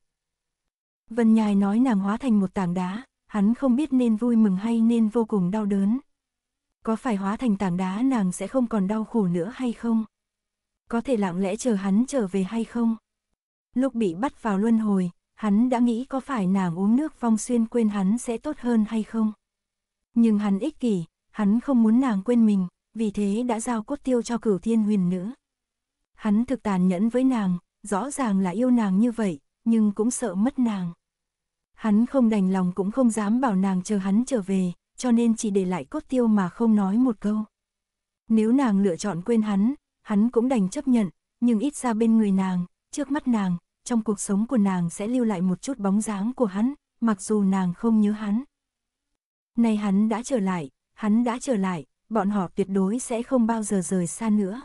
Vân nhài nói nàng hóa thành một tảng đá, hắn không biết nên vui mừng hay nên vô cùng đau đớn. Có phải hóa thành tảng đá nàng sẽ không còn đau khổ nữa hay không? Có thể lặng lẽ chờ hắn trở về hay không? Lúc bị bắt vào luân hồi, hắn đã nghĩ có phải nàng uống nước vong xuyên quên hắn sẽ tốt hơn hay không. Nhưng hắn ích kỷ, hắn không muốn nàng quên mình, vì thế đã giao cốt tiêu cho cửu thiên huyền nữ. Hắn thực tàn nhẫn với nàng, rõ ràng là yêu nàng như vậy, nhưng cũng sợ mất nàng. Hắn không đành lòng cũng không dám bảo nàng chờ hắn trở về, cho nên chỉ để lại cốt tiêu mà không nói một câu. Nếu nàng lựa chọn quên hắn, hắn cũng đành chấp nhận, nhưng ít ra bên người nàng, trước mắt nàng, trong cuộc sống của nàng sẽ lưu lại một chút bóng dáng của hắn, mặc dù nàng không nhớ hắn. Nay hắn đã trở lại, hắn đã trở lại, bọn họ tuyệt đối sẽ không bao giờ rời xa nữa.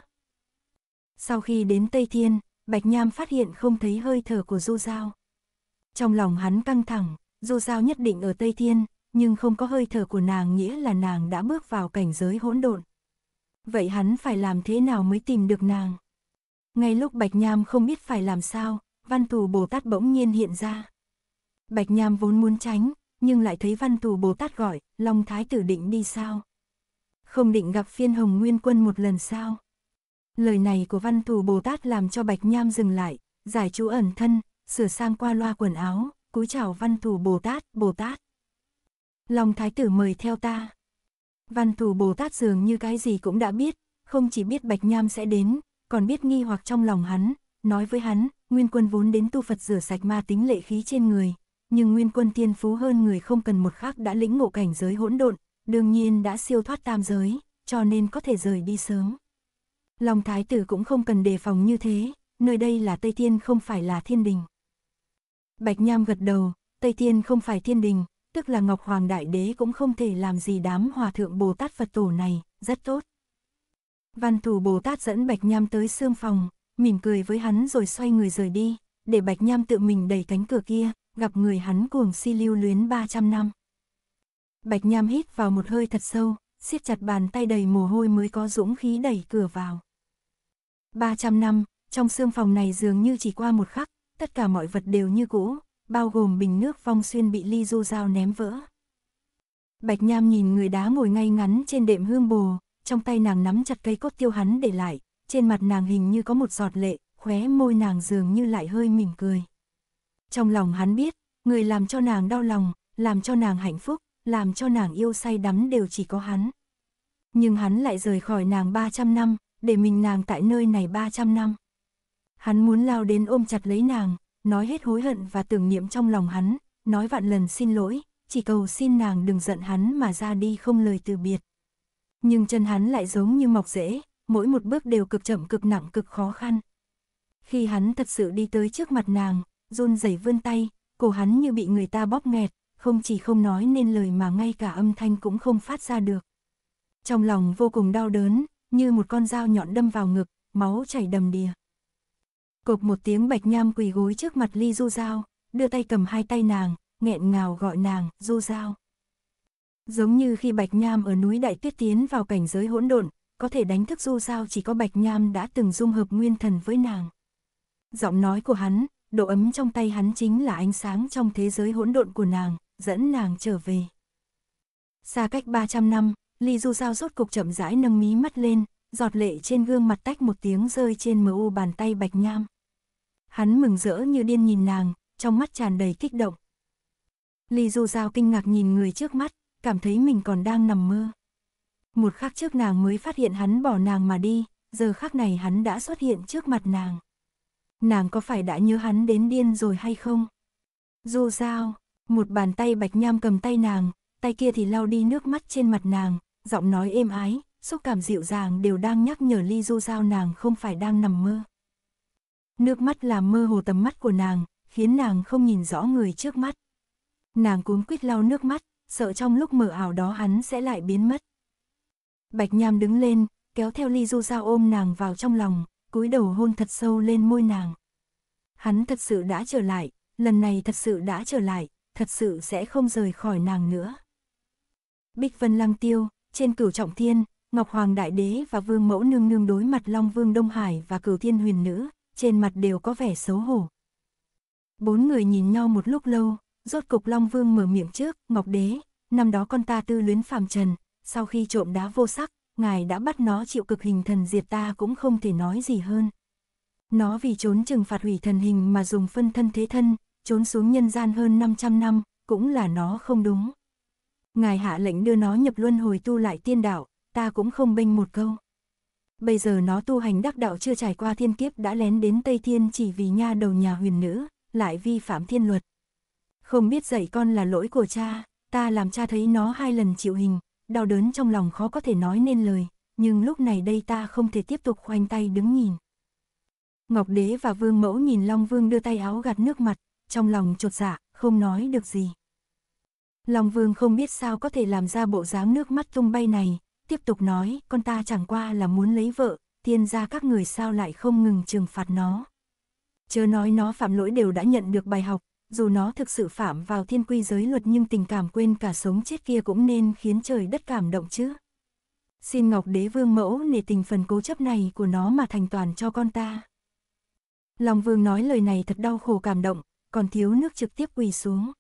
Sau khi đến Tây Thiên, Bạch Nham phát hiện không thấy hơi thở của Du Giao. Trong lòng hắn căng thẳng, Du Giao nhất định ở Tây Thiên, nhưng không có hơi thở của nàng nghĩa là nàng đã bước vào cảnh giới hỗn độn. Vậy hắn phải làm thế nào mới tìm được nàng? Ngay lúc Bạch Nham không biết phải làm sao, văn thù Bồ Tát bỗng nhiên hiện ra. Bạch Nham vốn muốn tránh, nhưng lại thấy văn thù Bồ Tát gọi, Long Thái tử định đi sao? Không định gặp phiên hồng nguyên quân một lần sao? Lời này của văn thù Bồ Tát làm cho Bạch Nham dừng lại, giải chú ẩn thân, sửa sang qua loa quần áo, cúi chào văn thù Bồ Tát, Bồ Tát. Long Thái tử mời theo ta. Văn thù Bồ Tát dường như cái gì cũng đã biết, không chỉ biết Bạch Nham sẽ đến, còn biết nghi hoặc trong lòng hắn, nói với hắn, Nguyên Quân vốn đến tu Phật rửa sạch ma tính lệ khí trên người, nhưng Nguyên Quân tiên phú hơn người không cần một khắc đã lĩnh ngộ cảnh giới hỗn độn, đương nhiên đã siêu thoát tam giới, cho nên có thể rời đi sớm. Long Thái tử cũng không cần đề phòng như thế, nơi đây là Tây Thiên không phải là Thiên Đình. Bạch Nham gật đầu, Tây Thiên không phải Thiên Đình, tức là Ngọc Hoàng Đại Đế cũng không thể làm gì đám hòa thượng Bồ Tát Phật Tổ này, rất tốt. Văn thủ Bồ Tát dẫn Bạch Nham tới xương phòng, mỉm cười với hắn rồi xoay người rời đi, để Bạch Nham tự mình đẩy cánh cửa kia, gặp người hắn cuồng si lưu luyến 300 năm. Bạch Nham hít vào một hơi thật sâu, siết chặt bàn tay đầy mồ hôi mới có dũng khí đẩy cửa vào. 300 năm, trong xương phòng này dường như chỉ qua một khắc, tất cả mọi vật đều như cũ, bao gồm bình nước phong xuyên bị ly du dao ném vỡ. Bạch Nham nhìn người đá ngồi ngay ngắn trên đệm hương bồ, trong tay nàng nắm chặt cây cốt tiêu hắn để lại, trên mặt nàng hình như có một giọt lệ, khóe môi nàng dường như lại hơi mỉm cười. Trong lòng hắn biết, người làm cho nàng đau lòng, làm cho nàng hạnh phúc, làm cho nàng yêu say đắm đều chỉ có hắn. Nhưng hắn lại rời khỏi nàng 300 năm, để mình nàng tại nơi này 300 năm. Hắn muốn lao đến ôm chặt lấy nàng, nói hết hối hận và tưởng niệm trong lòng hắn, nói vạn lần xin lỗi, chỉ cầu xin nàng đừng giận hắn mà ra đi không lời từ biệt. Nhưng chân hắn lại giống như mọc rễ, mỗi một bước đều cực chậm cực nặng cực khó khăn. Khi hắn thật sự đi tới trước mặt nàng, run rẩy vươn tay, cổ hắn như bị người ta bóp nghẹt, không chỉ không nói nên lời mà ngay cả âm thanh cũng không phát ra được. Trong lòng vô cùng đau đớn, như một con dao nhọn đâm vào ngực, máu chảy đầm đìa. Cộp một tiếng bạch nham quỳ gối trước mặt ly du dao, đưa tay cầm hai tay nàng, nghẹn ngào gọi nàng, du dao. Giống như khi bạch nham ở núi Đại Tuyết tiến vào cảnh giới hỗn độn, có thể đánh thức du giao chỉ có Bạch Nham đã từng dung hợp nguyên thần với nàng. Giọng nói của hắn, độ ấm trong tay hắn chính là ánh sáng trong thế giới hỗn độn của nàng, dẫn nàng trở về. Xa cách 300 năm, Ly Du Giao rốt cục chậm rãi nâng mí mắt lên, giọt lệ trên gương mặt tách một tiếng rơi trên mờ u bàn tay Bạch Nham. Hắn mừng rỡ như điên nhìn nàng, trong mắt tràn đầy kích động. Ly Du Giao kinh ngạc nhìn người trước mắt, cảm thấy mình còn đang nằm mơ. Một khắc trước nàng mới phát hiện hắn bỏ nàng mà đi, giờ khắc này hắn đã xuất hiện trước mặt nàng. Nàng có phải đã nhớ hắn đến điên rồi hay không? Dù sao, một bàn tay bạch nham cầm tay nàng, tay kia thì lau đi nước mắt trên mặt nàng, giọng nói êm ái, xúc cảm dịu dàng đều đang nhắc nhở Ly Du Giao nàng không phải đang nằm mơ. Nước mắt làm mơ hồ tầm mắt của nàng, khiến nàng không nhìn rõ người trước mắt. Nàng cuống quýt lau nước mắt, sợ trong lúc mở ảo đó hắn sẽ lại biến mất. Bạch Nham đứng lên, kéo theo Ly Du Giao ôm nàng vào trong lòng, cúi đầu hôn thật sâu lên môi nàng. Hắn thật sự đã trở lại, lần này thật sự đã trở lại, thật sự sẽ không rời khỏi nàng nữa. Bích Vân Lăng Tiêu, trên cửu trọng thiên, Ngọc Hoàng Đại Đế và Vương Mẫu Nương Nương đối mặt Long Vương Đông Hải và cửu thiên huyền nữ, trên mặt đều có vẻ xấu hổ. Bốn người nhìn nhau một lúc lâu, rốt cục Long Vương mở miệng trước, Ngọc Đế, năm đó con ta tư luyến phàm trần, sau khi trộm đá vô sắc, ngài đã bắt nó chịu cực hình thần diệt ta cũng không thể nói gì hơn. Nó vì trốn trừng phạt hủy thần hình mà dùng phân thân thế thân, trốn xuống nhân gian hơn 500 năm, cũng là nó không đúng. Ngài hạ lệnh đưa nó nhập luân hồi tu lại tiên đạo, ta cũng không bênh một câu. Bây giờ nó tu hành đắc đạo chưa trải qua thiên kiếp đã lén đến Tây Thiên chỉ vì nha đầu nhà huyền nữ, lại vi phạm thiên luật. Không biết dạy con là lỗi của cha, ta làm cha thấy nó hai lần chịu hình, đau đớn trong lòng khó có thể nói nên lời, nhưng lúc này đây ta không thể tiếp tục khoanh tay đứng nhìn. Ngọc Đế và Vương Mẫu nhìn Long Vương đưa tay áo gạt nước mặt, trong lòng trột dạ, không nói được gì. Long Vương không biết sao có thể làm ra bộ dáng nước mắt tung bay này, tiếp tục nói, con ta chẳng qua là muốn lấy vợ, tiên ra các người sao lại không ngừng trừng phạt nó. Chớ nói nó phạm lỗi đều đã nhận được bài học, dù nó thực sự phạm vào thiên quy giới luật nhưng tình cảm quên cả sống chết kia cũng nên khiến trời đất cảm động chứ. Xin Ngọc Đế Vương mẫu nể tình phần cố chấp này của nó mà thành toàn cho con ta. Long Vương nói lời này thật đau khổ cảm động, còn thiếu nước trực tiếp quỳ xuống.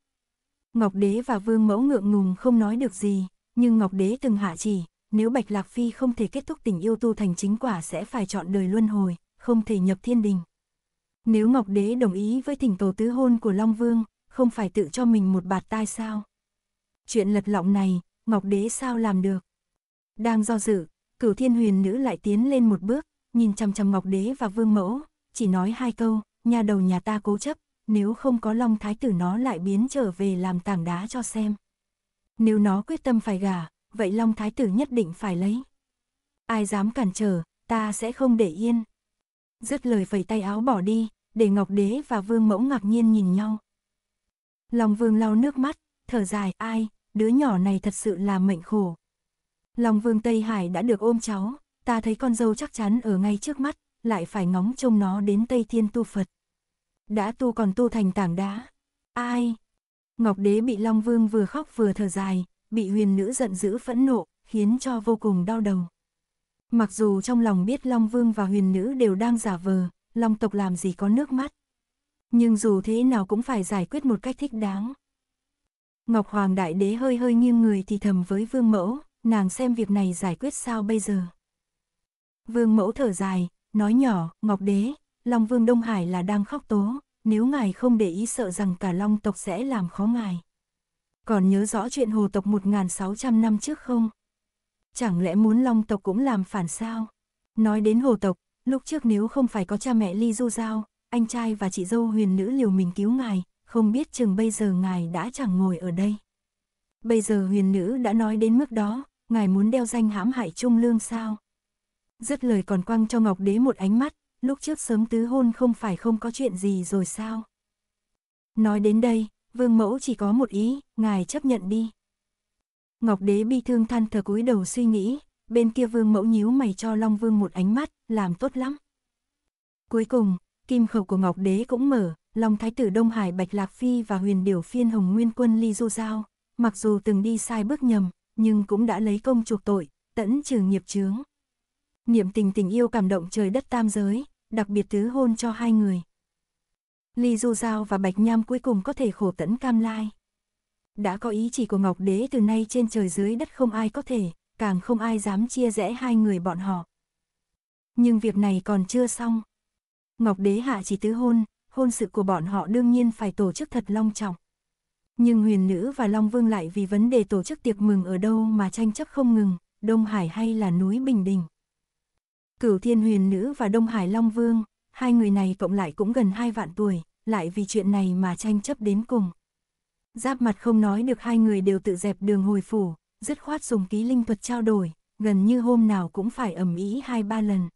Ngọc Đế và Vương mẫu ngượng ngùng không nói được gì, nhưng Ngọc Đế từng hạ chỉ, nếu Bạch Lạc Phi không thể kết thúc tình yêu tu thành chính quả sẽ phải chọn đời luân hồi, không thể nhập thiên đình. Nếu Ngọc Đế đồng ý với thỉnh cầu tứ hôn của Long Vương, không phải tự cho mình một bạt tai sao? Chuyện lật lọng này, Ngọc Đế sao làm được? Đang do dự, cửu thiên huyền nữ lại tiến lên một bước, nhìn chằm chằm Ngọc Đế và Vương Mẫu, chỉ nói hai câu, nhà đầu nhà ta cố chấp, nếu không có Long Thái Tử nó lại biến trở về làm tảng đá cho xem. Nếu nó quyết tâm phải gả, vậy Long Thái Tử nhất định phải lấy. Ai dám cản trở, ta sẽ không để yên dứt lời vẩy tay áo bỏ đi, để Ngọc Đế và Vương Mẫu ngạc nhiên nhìn nhau. Long Vương lau nước mắt, thở dài, ai, đứa nhỏ này thật sự là mệnh khổ. Long Vương Tây Hải đã được ôm cháu, ta thấy con dâu chắc chắn ở ngay trước mắt, lại phải ngóng trông nó đến Tây Thiên tu Phật. Đã tu còn tu thành tảng đá. Ai? Ngọc Đế bị Long Vương vừa khóc vừa thở dài, bị huyền nữ giận dữ phẫn nộ, khiến cho vô cùng đau đầu. Mặc dù trong lòng biết Long Vương và huyền nữ đều đang giả vờ, Long tộc làm gì có nước mắt. Nhưng dù thế nào cũng phải giải quyết một cách thích đáng. Ngọc Hoàng Đại Đế hơi hơi nghiêng người thì thầm với Vương Mẫu, nàng xem việc này giải quyết sao bây giờ. Vương Mẫu thở dài, nói nhỏ, Ngọc Đế, Long Vương Đông Hải là đang khóc tố, nếu ngài không để ý sợ rằng cả Long tộc sẽ làm khó ngài. Còn nhớ rõ chuyện hồ tộc 1.600 năm trước không? chẳng lẽ muốn long tộc cũng làm phản sao? Nói đến hồ tộc, lúc trước nếu không phải có cha mẹ ly du giao, anh trai và chị dâu huyền nữ liều mình cứu ngài, không biết chừng bây giờ ngài đã chẳng ngồi ở đây. Bây giờ huyền nữ đã nói đến mức đó, ngài muốn đeo danh hãm hại trung lương sao? Dứt lời còn quăng cho Ngọc Đế một ánh mắt, lúc trước sớm tứ hôn không phải không có chuyện gì rồi sao? Nói đến đây, vương mẫu chỉ có một ý, ngài chấp nhận đi. Ngọc Đế bi thương than thờ cúi đầu suy nghĩ, bên kia vương mẫu nhíu mày cho Long Vương một ánh mắt, làm tốt lắm. Cuối cùng, kim khẩu của Ngọc Đế cũng mở, Long Thái tử Đông Hải Bạch Lạc Phi và huyền điểu phiên Hồng Nguyên quân Ly Du Giao, mặc dù từng đi sai bước nhầm, nhưng cũng đã lấy công chuộc tội, tẫn trừ nghiệp chướng. Niệm tình tình yêu cảm động trời đất tam giới, đặc biệt tứ hôn cho hai người. Ly Du Giao và Bạch Nham cuối cùng có thể khổ tẫn cam lai đã có ý chỉ của Ngọc Đế từ nay trên trời dưới đất không ai có thể, càng không ai dám chia rẽ hai người bọn họ. Nhưng việc này còn chưa xong. Ngọc Đế hạ chỉ tứ hôn, hôn sự của bọn họ đương nhiên phải tổ chức thật long trọng. Nhưng huyền nữ và Long Vương lại vì vấn đề tổ chức tiệc mừng ở đâu mà tranh chấp không ngừng, Đông Hải hay là núi Bình Đình. Cửu Thiên Huyền Nữ và Đông Hải Long Vương, hai người này cộng lại cũng gần hai vạn tuổi, lại vì chuyện này mà tranh chấp đến cùng. Giáp mặt không nói được hai người đều tự dẹp đường hồi phủ, dứt khoát dùng ký linh thuật trao đổi, gần như hôm nào cũng phải ẩm ý hai ba lần.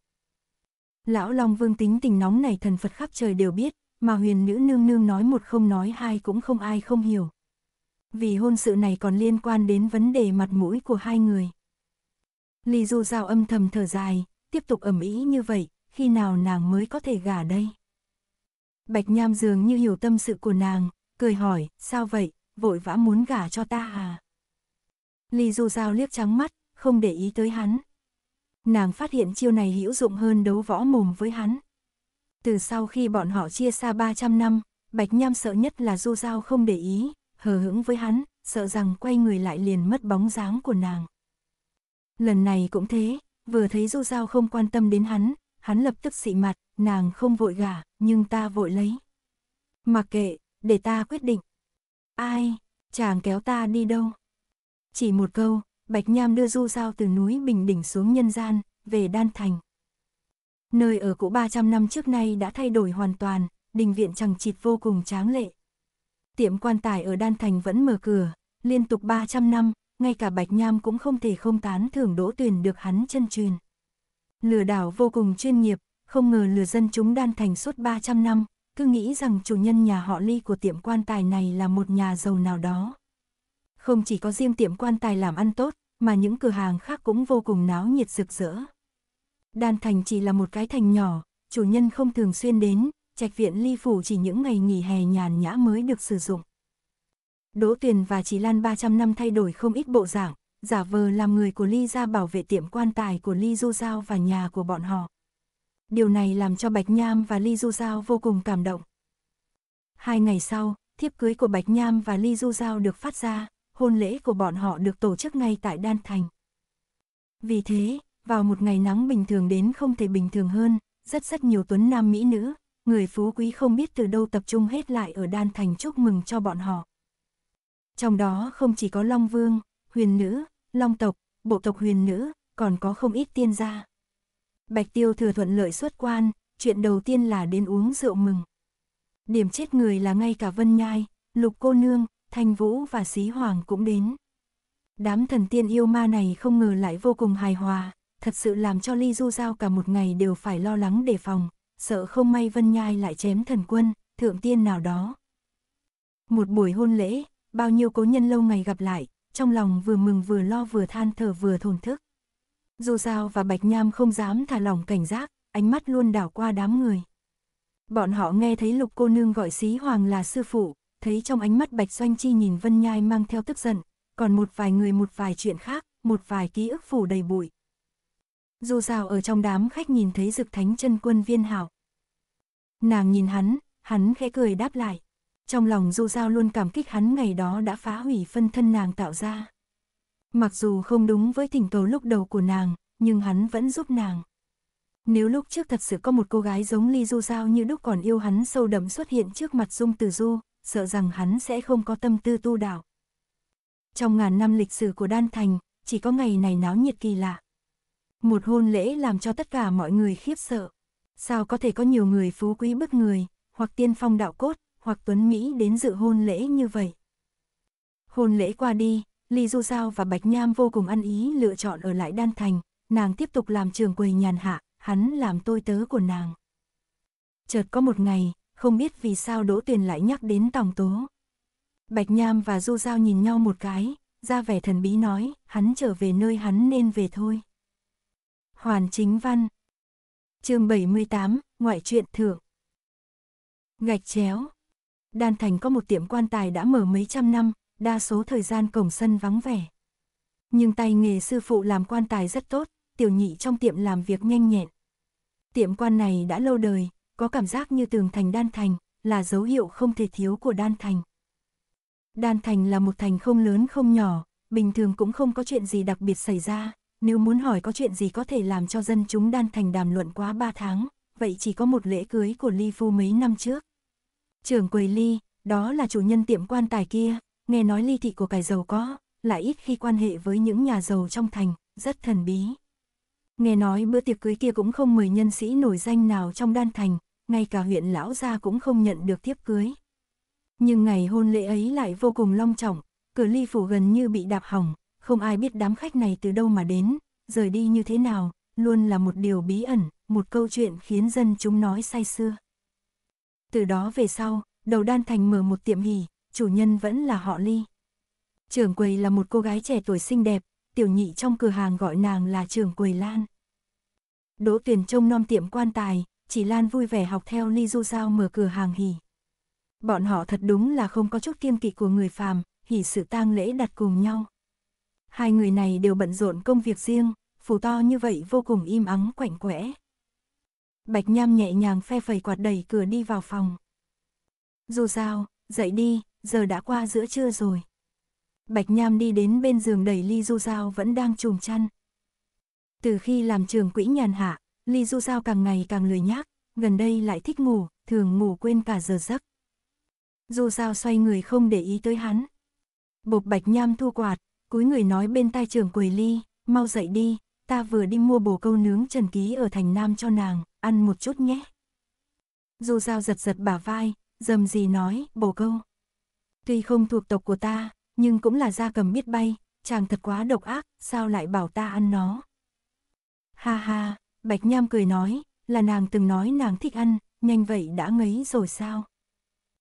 Lão Long Vương tính tình nóng này thần Phật khắp trời đều biết, mà huyền nữ nương nương nói một không nói hai cũng không ai không hiểu. Vì hôn sự này còn liên quan đến vấn đề mặt mũi của hai người. Ly Du Giao âm thầm thở dài, tiếp tục ẩm ý như vậy, khi nào nàng mới có thể gả đây? Bạch Nham dường như hiểu tâm sự của nàng, cười hỏi, sao vậy, vội vã muốn gả cho ta à? Ly Du Giao liếc trắng mắt, không để ý tới hắn. Nàng phát hiện chiêu này hữu dụng hơn đấu võ mồm với hắn. Từ sau khi bọn họ chia xa 300 năm, Bạch Nham sợ nhất là Du Giao không để ý, hờ hững với hắn, sợ rằng quay người lại liền mất bóng dáng của nàng. Lần này cũng thế, vừa thấy Du Giao không quan tâm đến hắn, hắn lập tức xị mặt, nàng không vội gả, nhưng ta vội lấy. Mặc kệ, để ta quyết định. Ai, chàng kéo ta đi đâu? Chỉ một câu, Bạch Nham đưa Du sao từ núi Bình Đỉnh xuống nhân gian, về Đan Thành. Nơi ở cũ 300 năm trước nay đã thay đổi hoàn toàn, đình viện chẳng chịt vô cùng tráng lệ. Tiệm quan tài ở Đan Thành vẫn mở cửa, liên tục 300 năm, ngay cả Bạch Nham cũng không thể không tán thưởng đỗ tuyển được hắn chân truyền. Lừa đảo vô cùng chuyên nghiệp, không ngờ lừa dân chúng Đan Thành suốt 300 năm, cứ nghĩ rằng chủ nhân nhà họ Ly của tiệm quan tài này là một nhà giàu nào đó. Không chỉ có riêng tiệm quan tài làm ăn tốt, mà những cửa hàng khác cũng vô cùng náo nhiệt rực rỡ. Đan Thành chỉ là một cái thành nhỏ, chủ nhân không thường xuyên đến, trạch viện Ly Phủ chỉ những ngày nghỉ hè nhàn nhã mới được sử dụng. Đỗ Tuyền và Chí Lan 300 năm thay đổi không ít bộ dạng, giả vờ làm người của Ly ra bảo vệ tiệm quan tài của Ly Du Giao và nhà của bọn họ điều này làm cho Bạch Nham và Ly Du Giao vô cùng cảm động. Hai ngày sau, thiếp cưới của Bạch Nham và Ly Du Giao được phát ra, hôn lễ của bọn họ được tổ chức ngay tại Đan Thành. Vì thế, vào một ngày nắng bình thường đến không thể bình thường hơn, rất rất nhiều tuấn nam mỹ nữ, người phú quý không biết từ đâu tập trung hết lại ở Đan Thành chúc mừng cho bọn họ. Trong đó không chỉ có Long Vương, Huyền Nữ, Long Tộc, Bộ Tộc Huyền Nữ, còn có không ít tiên gia. Bạch Tiêu thừa thuận lợi xuất quan, chuyện đầu tiên là đến uống rượu mừng. Điểm chết người là ngay cả Vân Nhai, Lục Cô Nương, Thanh Vũ và Xí Hoàng cũng đến. Đám thần tiên yêu ma này không ngờ lại vô cùng hài hòa, thật sự làm cho Ly Du Giao cả một ngày đều phải lo lắng đề phòng, sợ không may Vân Nhai lại chém thần quân, thượng tiên nào đó. Một buổi hôn lễ, bao nhiêu cố nhân lâu ngày gặp lại, trong lòng vừa mừng vừa lo vừa than thở vừa thổn thức. Dù sao và Bạch Nham không dám thả lỏng cảnh giác, ánh mắt luôn đảo qua đám người. Bọn họ nghe thấy lục cô nương gọi xí hoàng là sư phụ, thấy trong ánh mắt Bạch Doanh Chi nhìn Vân Nhai mang theo tức giận, còn một vài người một vài chuyện khác, một vài ký ức phủ đầy bụi. Dù sao ở trong đám khách nhìn thấy dực thánh chân quân viên hảo. Nàng nhìn hắn, hắn khẽ cười đáp lại. Trong lòng dù sao luôn cảm kích hắn ngày đó đã phá hủy phân thân nàng tạo ra. Mặc dù không đúng với thỉnh cầu lúc đầu của nàng, nhưng hắn vẫn giúp nàng. Nếu lúc trước thật sự có một cô gái giống Ly Du sao như lúc còn yêu hắn sâu đậm xuất hiện trước mặt Dung Tử Du, sợ rằng hắn sẽ không có tâm tư tu đạo. Trong ngàn năm lịch sử của Đan Thành, chỉ có ngày này náo nhiệt kỳ lạ. Một hôn lễ làm cho tất cả mọi người khiếp sợ. Sao có thể có nhiều người phú quý bức người, hoặc tiên phong đạo cốt, hoặc tuấn Mỹ đến dự hôn lễ như vậy? Hôn lễ qua đi, Ly Du Giao và Bạch Nham vô cùng ăn ý lựa chọn ở lại Đan Thành, nàng tiếp tục làm trường quầy nhàn hạ, hắn làm tôi tớ của nàng. Chợt có một ngày, không biết vì sao Đỗ Tuyền lại nhắc đến Tòng Tố. Bạch Nham và Du Giao nhìn nhau một cái, ra vẻ thần bí nói, hắn trở về nơi hắn nên về thôi. Hoàn Chính Văn chương 78, Ngoại truyện thượng Gạch chéo Đan Thành có một tiệm quan tài đã mở mấy trăm năm, đa số thời gian cổng sân vắng vẻ. Nhưng tay nghề sư phụ làm quan tài rất tốt, tiểu nhị trong tiệm làm việc nhanh nhẹn. Tiệm quan này đã lâu đời, có cảm giác như tường thành đan thành, là dấu hiệu không thể thiếu của đan thành. Đan thành là một thành không lớn không nhỏ, bình thường cũng không có chuyện gì đặc biệt xảy ra, nếu muốn hỏi có chuyện gì có thể làm cho dân chúng đan thành đàm luận quá 3 tháng, vậy chỉ có một lễ cưới của Ly Phu mấy năm trước. Trưởng quầy Ly, đó là chủ nhân tiệm quan tài kia, nghe nói ly thị của cải giàu có, lại ít khi quan hệ với những nhà giàu trong thành, rất thần bí. Nghe nói bữa tiệc cưới kia cũng không mời nhân sĩ nổi danh nào trong đan thành, ngay cả huyện lão gia cũng không nhận được tiếp cưới. Nhưng ngày hôn lễ ấy lại vô cùng long trọng, cửa ly phủ gần như bị đạp hỏng, không ai biết đám khách này từ đâu mà đến, rời đi như thế nào, luôn là một điều bí ẩn, một câu chuyện khiến dân chúng nói say xưa. Từ đó về sau, đầu đan thành mở một tiệm hì chủ nhân vẫn là họ Ly. Trưởng quầy là một cô gái trẻ tuổi xinh đẹp, tiểu nhị trong cửa hàng gọi nàng là trưởng quầy Lan. Đỗ tuyển trông non tiệm quan tài, chỉ Lan vui vẻ học theo Ly Du Giao mở cửa hàng hỉ. Bọn họ thật đúng là không có chút kiêng kỵ của người phàm, hỉ sự tang lễ đặt cùng nhau. Hai người này đều bận rộn công việc riêng, phủ to như vậy vô cùng im ắng quạnh quẽ. Bạch Nham nhẹ nhàng phe phẩy quạt đẩy cửa đi vào phòng. du sao, dậy đi, giờ đã qua giữa trưa rồi. Bạch Nham đi đến bên giường đẩy Ly Du Giao vẫn đang trùm chăn. Từ khi làm trường quỹ nhàn hạ, Ly Du Giao càng ngày càng lười nhác, gần đây lại thích ngủ, thường ngủ quên cả giờ giấc. Du Giao xoay người không để ý tới hắn. Bột Bạch Nham thu quạt, cúi người nói bên tai trường quầy Ly, mau dậy đi, ta vừa đi mua bồ câu nướng Trần Ký ở thành Nam cho nàng, ăn một chút nhé. Du Giao giật giật bả vai, dầm gì nói, bồ câu. Tuy không thuộc tộc của ta, nhưng cũng là gia cầm biết bay, chàng thật quá độc ác, sao lại bảo ta ăn nó. Ha ha, Bạch Nham cười nói, là nàng từng nói nàng thích ăn, nhanh vậy đã ngấy rồi sao?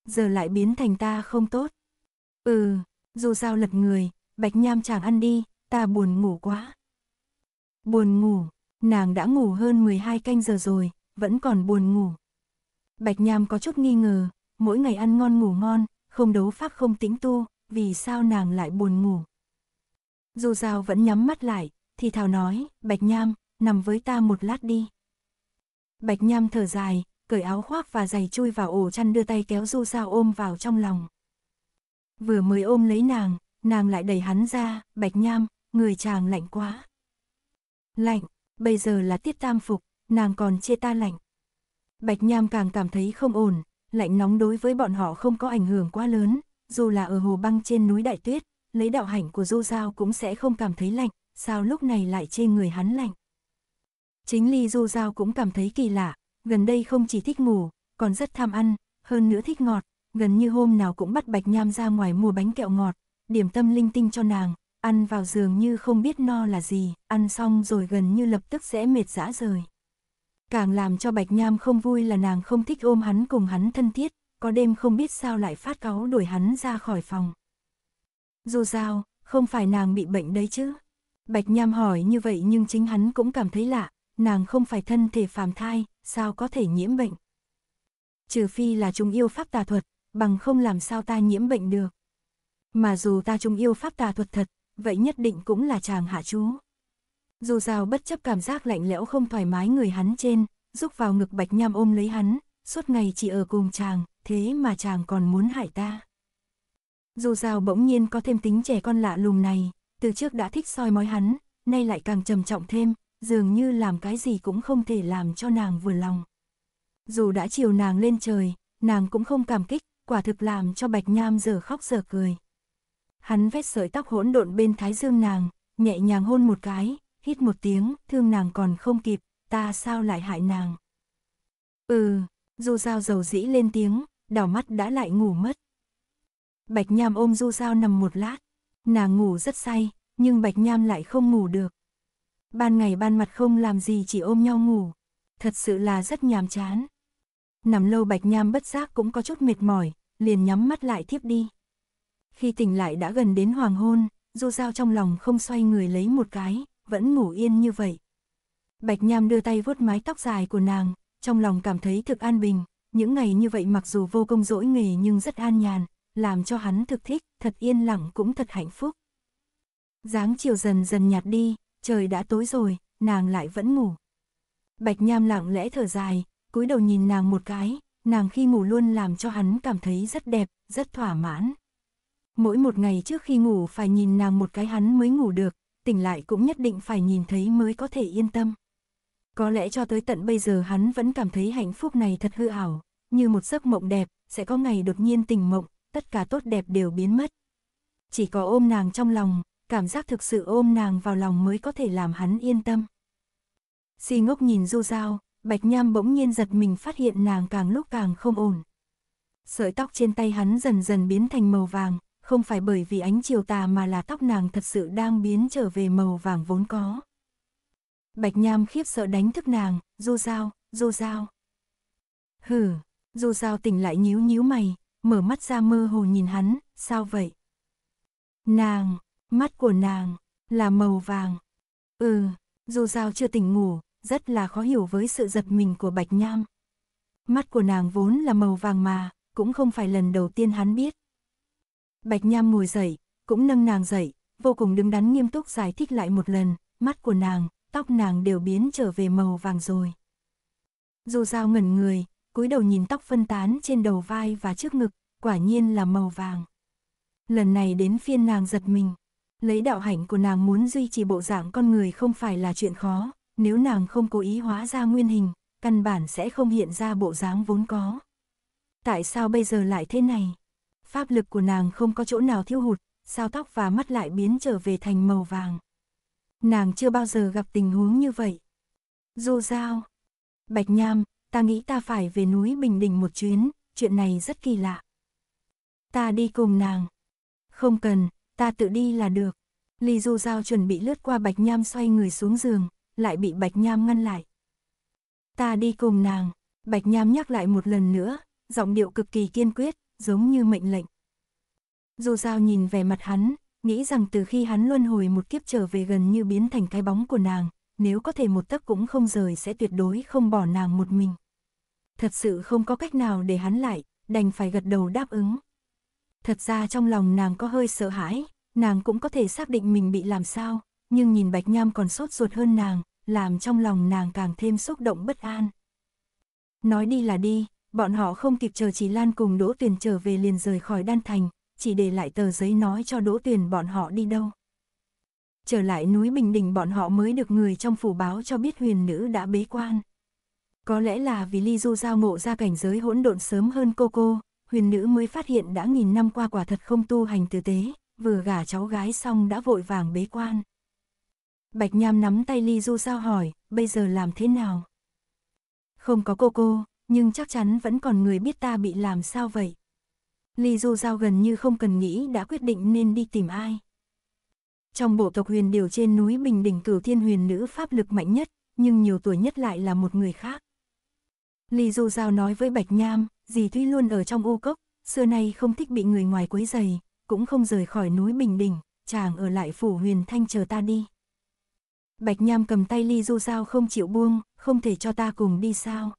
Giờ lại biến thành ta không tốt. Ừ, dù sao lật người, Bạch Nham chàng ăn đi, ta buồn ngủ quá. Buồn ngủ, nàng đã ngủ hơn 12 canh giờ rồi, vẫn còn buồn ngủ. Bạch Nham có chút nghi ngờ, mỗi ngày ăn ngon ngủ ngon, không đấu pháp không tính tu, vì sao nàng lại buồn ngủ. Dù Giao vẫn nhắm mắt lại, thì Thảo nói, Bạch Nham, nằm với ta một lát đi. Bạch Nham thở dài, cởi áo khoác và giày chui vào ổ chăn đưa tay kéo Du Giao ôm vào trong lòng. Vừa mới ôm lấy nàng, nàng lại đẩy hắn ra, Bạch Nham, người chàng lạnh quá. Lạnh, bây giờ là tiết tam phục, nàng còn chê ta lạnh. Bạch Nham càng cảm thấy không ổn, lạnh nóng đối với bọn họ không có ảnh hưởng quá lớn, dù là ở hồ băng trên núi đại tuyết, lấy đạo hạnh của Du Giao cũng sẽ không cảm thấy lạnh, sao lúc này lại trên người hắn lạnh. Chính Ly Du Giao cũng cảm thấy kỳ lạ, gần đây không chỉ thích ngủ, còn rất tham ăn, hơn nữa thích ngọt, gần như hôm nào cũng bắt Bạch Nham ra ngoài mua bánh kẹo ngọt, điểm tâm linh tinh cho nàng, ăn vào giường như không biết no là gì, ăn xong rồi gần như lập tức sẽ mệt dã rời. Càng làm cho Bạch Nham không vui là nàng không thích ôm hắn cùng hắn thân thiết, có đêm không biết sao lại phát cáu đuổi hắn ra khỏi phòng. Dù sao, không phải nàng bị bệnh đấy chứ. Bạch Nham hỏi như vậy nhưng chính hắn cũng cảm thấy lạ, nàng không phải thân thể phàm thai, sao có thể nhiễm bệnh. Trừ phi là chúng yêu pháp tà thuật, bằng không làm sao ta nhiễm bệnh được. Mà dù ta chúng yêu pháp tà thuật thật, vậy nhất định cũng là chàng hạ chú. Dù dao bất chấp cảm giác lạnh lẽo không thoải mái người hắn trên, rúc vào ngực bạch nham ôm lấy hắn, suốt ngày chỉ ở cùng chàng, thế mà chàng còn muốn hại ta. Dù dao bỗng nhiên có thêm tính trẻ con lạ lùng này, từ trước đã thích soi mói hắn, nay lại càng trầm trọng thêm, dường như làm cái gì cũng không thể làm cho nàng vừa lòng. Dù đã chiều nàng lên trời, nàng cũng không cảm kích, quả thực làm cho Bạch Nham giờ khóc giờ cười. Hắn vét sợi tóc hỗn độn bên thái dương nàng, nhẹ nhàng hôn một cái, hít một tiếng, thương nàng còn không kịp, ta sao lại hại nàng. Ừ, Du Giao dầu dĩ lên tiếng, đảo mắt đã lại ngủ mất. Bạch Nham ôm Du Giao nằm một lát, nàng ngủ rất say, nhưng Bạch Nham lại không ngủ được. Ban ngày ban mặt không làm gì chỉ ôm nhau ngủ, thật sự là rất nhàm chán. Nằm lâu Bạch Nham bất giác cũng có chút mệt mỏi, liền nhắm mắt lại thiếp đi. Khi tỉnh lại đã gần đến hoàng hôn, Du Giao trong lòng không xoay người lấy một cái, vẫn ngủ yên như vậy. Bạch Nham đưa tay vuốt mái tóc dài của nàng, trong lòng cảm thấy thực an bình, những ngày như vậy mặc dù vô công dỗi nghề nhưng rất an nhàn, làm cho hắn thực thích, thật yên lặng cũng thật hạnh phúc. Giáng chiều dần dần nhạt đi, trời đã tối rồi, nàng lại vẫn ngủ. Bạch Nham lặng lẽ thở dài, cúi đầu nhìn nàng một cái, nàng khi ngủ luôn làm cho hắn cảm thấy rất đẹp, rất thỏa mãn. Mỗi một ngày trước khi ngủ phải nhìn nàng một cái hắn mới ngủ được, tỉnh lại cũng nhất định phải nhìn thấy mới có thể yên tâm. Có lẽ cho tới tận bây giờ hắn vẫn cảm thấy hạnh phúc này thật hư ảo, như một giấc mộng đẹp, sẽ có ngày đột nhiên tỉnh mộng, tất cả tốt đẹp đều biến mất. Chỉ có ôm nàng trong lòng, cảm giác thực sự ôm nàng vào lòng mới có thể làm hắn yên tâm. Si ngốc nhìn Du Giao, Bạch Nham bỗng nhiên giật mình phát hiện nàng càng lúc càng không ổn. Sợi tóc trên tay hắn dần dần biến thành màu vàng, không phải bởi vì ánh chiều tà mà là tóc nàng thật sự đang biến trở về màu vàng vốn có. Bạch Nham khiếp sợ đánh thức nàng, du dao, du dao. Hừ, du dao tỉnh lại nhíu nhíu mày, mở mắt ra mơ hồ nhìn hắn, sao vậy? Nàng, mắt của nàng, là màu vàng. Ừ, du dao chưa tỉnh ngủ, rất là khó hiểu với sự giật mình của Bạch Nham. Mắt của nàng vốn là màu vàng mà, cũng không phải lần đầu tiên hắn biết. Bạch Nham ngồi dậy, cũng nâng nàng dậy, vô cùng đứng đắn nghiêm túc giải thích lại một lần, mắt của nàng, tóc nàng đều biến trở về màu vàng rồi. Dù dao ngẩn người, cúi đầu nhìn tóc phân tán trên đầu vai và trước ngực, quả nhiên là màu vàng. Lần này đến phiên nàng giật mình, lấy đạo hạnh của nàng muốn duy trì bộ dạng con người không phải là chuyện khó, nếu nàng không cố ý hóa ra nguyên hình, căn bản sẽ không hiện ra bộ dáng vốn có. Tại sao bây giờ lại thế này? pháp lực của nàng không có chỗ nào thiếu hụt, sao tóc và mắt lại biến trở về thành màu vàng. Nàng chưa bao giờ gặp tình huống như vậy. Du Giao, Bạch Nham, ta nghĩ ta phải về núi Bình Đình một chuyến, chuyện này rất kỳ lạ. Ta đi cùng nàng. Không cần, ta tự đi là được. Ly Du Giao chuẩn bị lướt qua Bạch Nham xoay người xuống giường, lại bị Bạch Nham ngăn lại. Ta đi cùng nàng, Bạch Nham nhắc lại một lần nữa, giọng điệu cực kỳ kiên quyết, giống như mệnh lệnh. Dù sao nhìn về mặt hắn, nghĩ rằng từ khi hắn luân hồi một kiếp trở về gần như biến thành cái bóng của nàng, nếu có thể một tấc cũng không rời sẽ tuyệt đối không bỏ nàng một mình. Thật sự không có cách nào để hắn lại, đành phải gật đầu đáp ứng. Thật ra trong lòng nàng có hơi sợ hãi, nàng cũng có thể xác định mình bị làm sao, nhưng nhìn Bạch Nham còn sốt ruột hơn nàng, làm trong lòng nàng càng thêm xúc động bất an. Nói đi là đi, Bọn họ không kịp chờ Chí Lan cùng Đỗ Tuyền trở về liền rời khỏi Đan Thành, chỉ để lại tờ giấy nói cho Đỗ Tuyền bọn họ đi đâu. Trở lại núi Bình Đình bọn họ mới được người trong phủ báo cho biết huyền nữ đã bế quan. Có lẽ là vì Ly Du giao mộ ra cảnh giới hỗn độn sớm hơn cô cô, huyền nữ mới phát hiện đã nghìn năm qua quả thật không tu hành tử tế, vừa gả cháu gái xong đã vội vàng bế quan. Bạch Nham nắm tay Ly Du giao hỏi, bây giờ làm thế nào? Không có cô cô, nhưng chắc chắn vẫn còn người biết ta bị làm sao vậy. Ly Du Giao gần như không cần nghĩ đã quyết định nên đi tìm ai. Trong bộ tộc huyền điều trên núi Bình Đỉnh cửu thiên huyền nữ pháp lực mạnh nhất, nhưng nhiều tuổi nhất lại là một người khác. Ly Du Giao nói với Bạch Nham, dì Thúy luôn ở trong ô cốc, xưa nay không thích bị người ngoài quấy dày, cũng không rời khỏi núi Bình Đỉnh, chàng ở lại phủ huyền thanh chờ ta đi. Bạch Nham cầm tay Ly Du Giao không chịu buông, không thể cho ta cùng đi sao.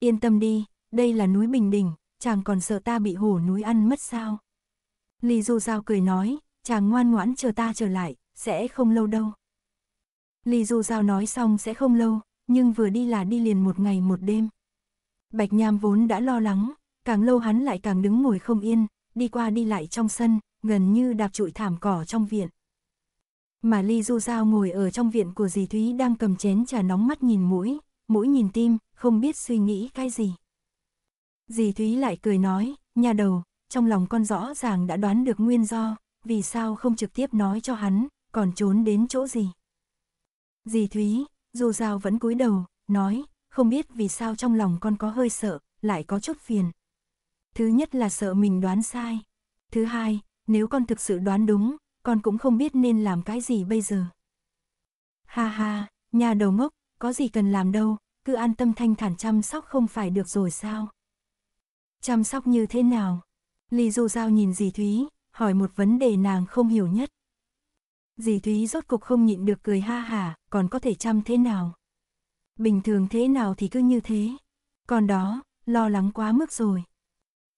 Yên tâm đi, đây là núi Bình Đỉnh, chàng còn sợ ta bị hổ núi ăn mất sao? Lý Du Giao cười nói, chàng ngoan ngoãn chờ ta trở lại, sẽ không lâu đâu. Lý Du Giao nói xong sẽ không lâu, nhưng vừa đi là đi liền một ngày một đêm. Bạch Nham vốn đã lo lắng, càng lâu hắn lại càng đứng ngồi không yên, đi qua đi lại trong sân, gần như đạp trụi thảm cỏ trong viện. Mà Ly Du Giao ngồi ở trong viện của dì Thúy đang cầm chén trà nóng mắt nhìn mũi, mũi nhìn tim, không biết suy nghĩ cái gì. Dì Thúy lại cười nói, nhà đầu, trong lòng con rõ ràng đã đoán được nguyên do, vì sao không trực tiếp nói cho hắn, còn trốn đến chỗ gì. Dì Thúy, dù sao vẫn cúi đầu, nói, không biết vì sao trong lòng con có hơi sợ, lại có chút phiền. Thứ nhất là sợ mình đoán sai. Thứ hai, nếu con thực sự đoán đúng, con cũng không biết nên làm cái gì bây giờ. Ha ha, nhà đầu ngốc, có gì cần làm đâu, cứ an tâm thanh thản chăm sóc không phải được rồi sao? Chăm sóc như thế nào? Ly Du Giao nhìn dì Thúy, hỏi một vấn đề nàng không hiểu nhất. Dì Thúy rốt cục không nhịn được cười ha hả, còn có thể chăm thế nào? Bình thường thế nào thì cứ như thế. Còn đó, lo lắng quá mức rồi.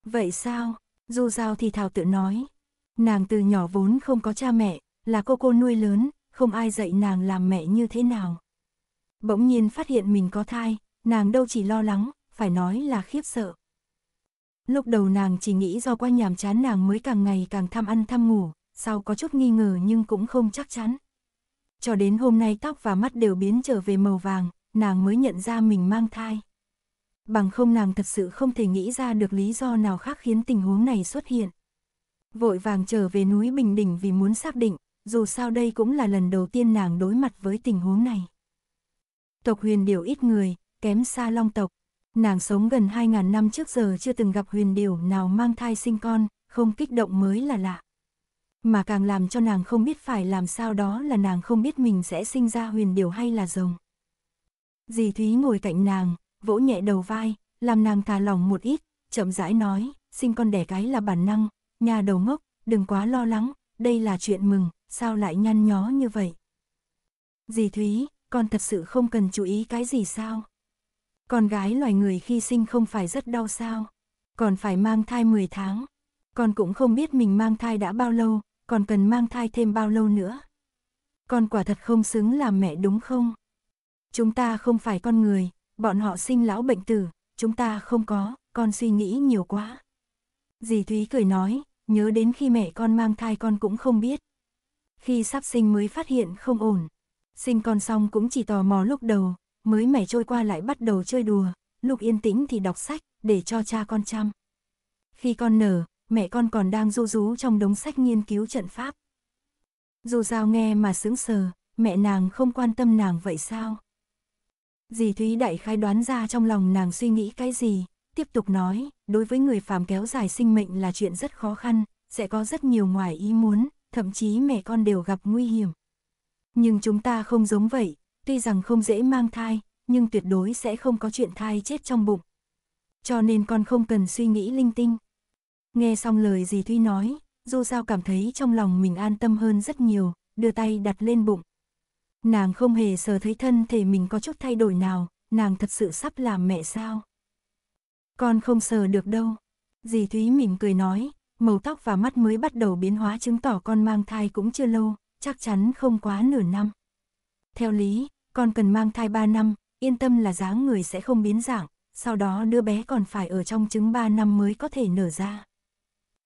Vậy sao? Du Giao thì thảo tự nói. Nàng từ nhỏ vốn không có cha mẹ, là cô cô nuôi lớn, không ai dạy nàng làm mẹ như thế nào. Bỗng nhiên phát hiện mình có thai, nàng đâu chỉ lo lắng, phải nói là khiếp sợ. Lúc đầu nàng chỉ nghĩ do qua nhàm chán nàng mới càng ngày càng tham ăn tham ngủ, sau có chút nghi ngờ nhưng cũng không chắc chắn. Cho đến hôm nay tóc và mắt đều biến trở về màu vàng, nàng mới nhận ra mình mang thai. Bằng không nàng thật sự không thể nghĩ ra được lý do nào khác khiến tình huống này xuất hiện. Vội vàng trở về núi Bình Đỉnh vì muốn xác định, dù sao đây cũng là lần đầu tiên nàng đối mặt với tình huống này tộc huyền điểu ít người, kém xa long tộc. Nàng sống gần 2.000 năm trước giờ chưa từng gặp huyền điểu nào mang thai sinh con, không kích động mới là lạ. Mà càng làm cho nàng không biết phải làm sao đó là nàng không biết mình sẽ sinh ra huyền điểu hay là rồng. Dì Thúy ngồi cạnh nàng, vỗ nhẹ đầu vai, làm nàng thả lòng một ít, chậm rãi nói, sinh con đẻ cái là bản năng, nhà đầu ngốc, đừng quá lo lắng, đây là chuyện mừng, sao lại nhăn nhó như vậy. Dì Thúy, con thật sự không cần chú ý cái gì sao? Con gái loài người khi sinh không phải rất đau sao? Còn phải mang thai 10 tháng. Con cũng không biết mình mang thai đã bao lâu, còn cần mang thai thêm bao lâu nữa. Con quả thật không xứng làm mẹ đúng không? Chúng ta không phải con người, bọn họ sinh lão bệnh tử, chúng ta không có, con suy nghĩ nhiều quá. Dì Thúy cười nói, nhớ đến khi mẹ con mang thai con cũng không biết. Khi sắp sinh mới phát hiện không ổn, Sinh con xong cũng chỉ tò mò lúc đầu, mới mẻ trôi qua lại bắt đầu chơi đùa, lúc yên tĩnh thì đọc sách, để cho cha con chăm. Khi con nở, mẹ con còn đang du rú trong đống sách nghiên cứu trận pháp. Dù sao nghe mà sững sờ, mẹ nàng không quan tâm nàng vậy sao? Dì Thúy Đại khai đoán ra trong lòng nàng suy nghĩ cái gì, tiếp tục nói, đối với người phàm kéo dài sinh mệnh là chuyện rất khó khăn, sẽ có rất nhiều ngoài ý muốn, thậm chí mẹ con đều gặp nguy hiểm. Nhưng chúng ta không giống vậy, tuy rằng không dễ mang thai, nhưng tuyệt đối sẽ không có chuyện thai chết trong bụng. Cho nên con không cần suy nghĩ linh tinh. Nghe xong lời dì Thuy nói, dù sao cảm thấy trong lòng mình an tâm hơn rất nhiều, đưa tay đặt lên bụng. Nàng không hề sờ thấy thân thể mình có chút thay đổi nào, nàng thật sự sắp làm mẹ sao. Con không sờ được đâu. Dì Thúy mỉm cười nói, màu tóc và mắt mới bắt đầu biến hóa chứng tỏ con mang thai cũng chưa lâu, chắc chắn không quá nửa năm. Theo lý, con cần mang thai 3 năm, yên tâm là dáng người sẽ không biến dạng, sau đó đứa bé còn phải ở trong trứng 3 năm mới có thể nở ra.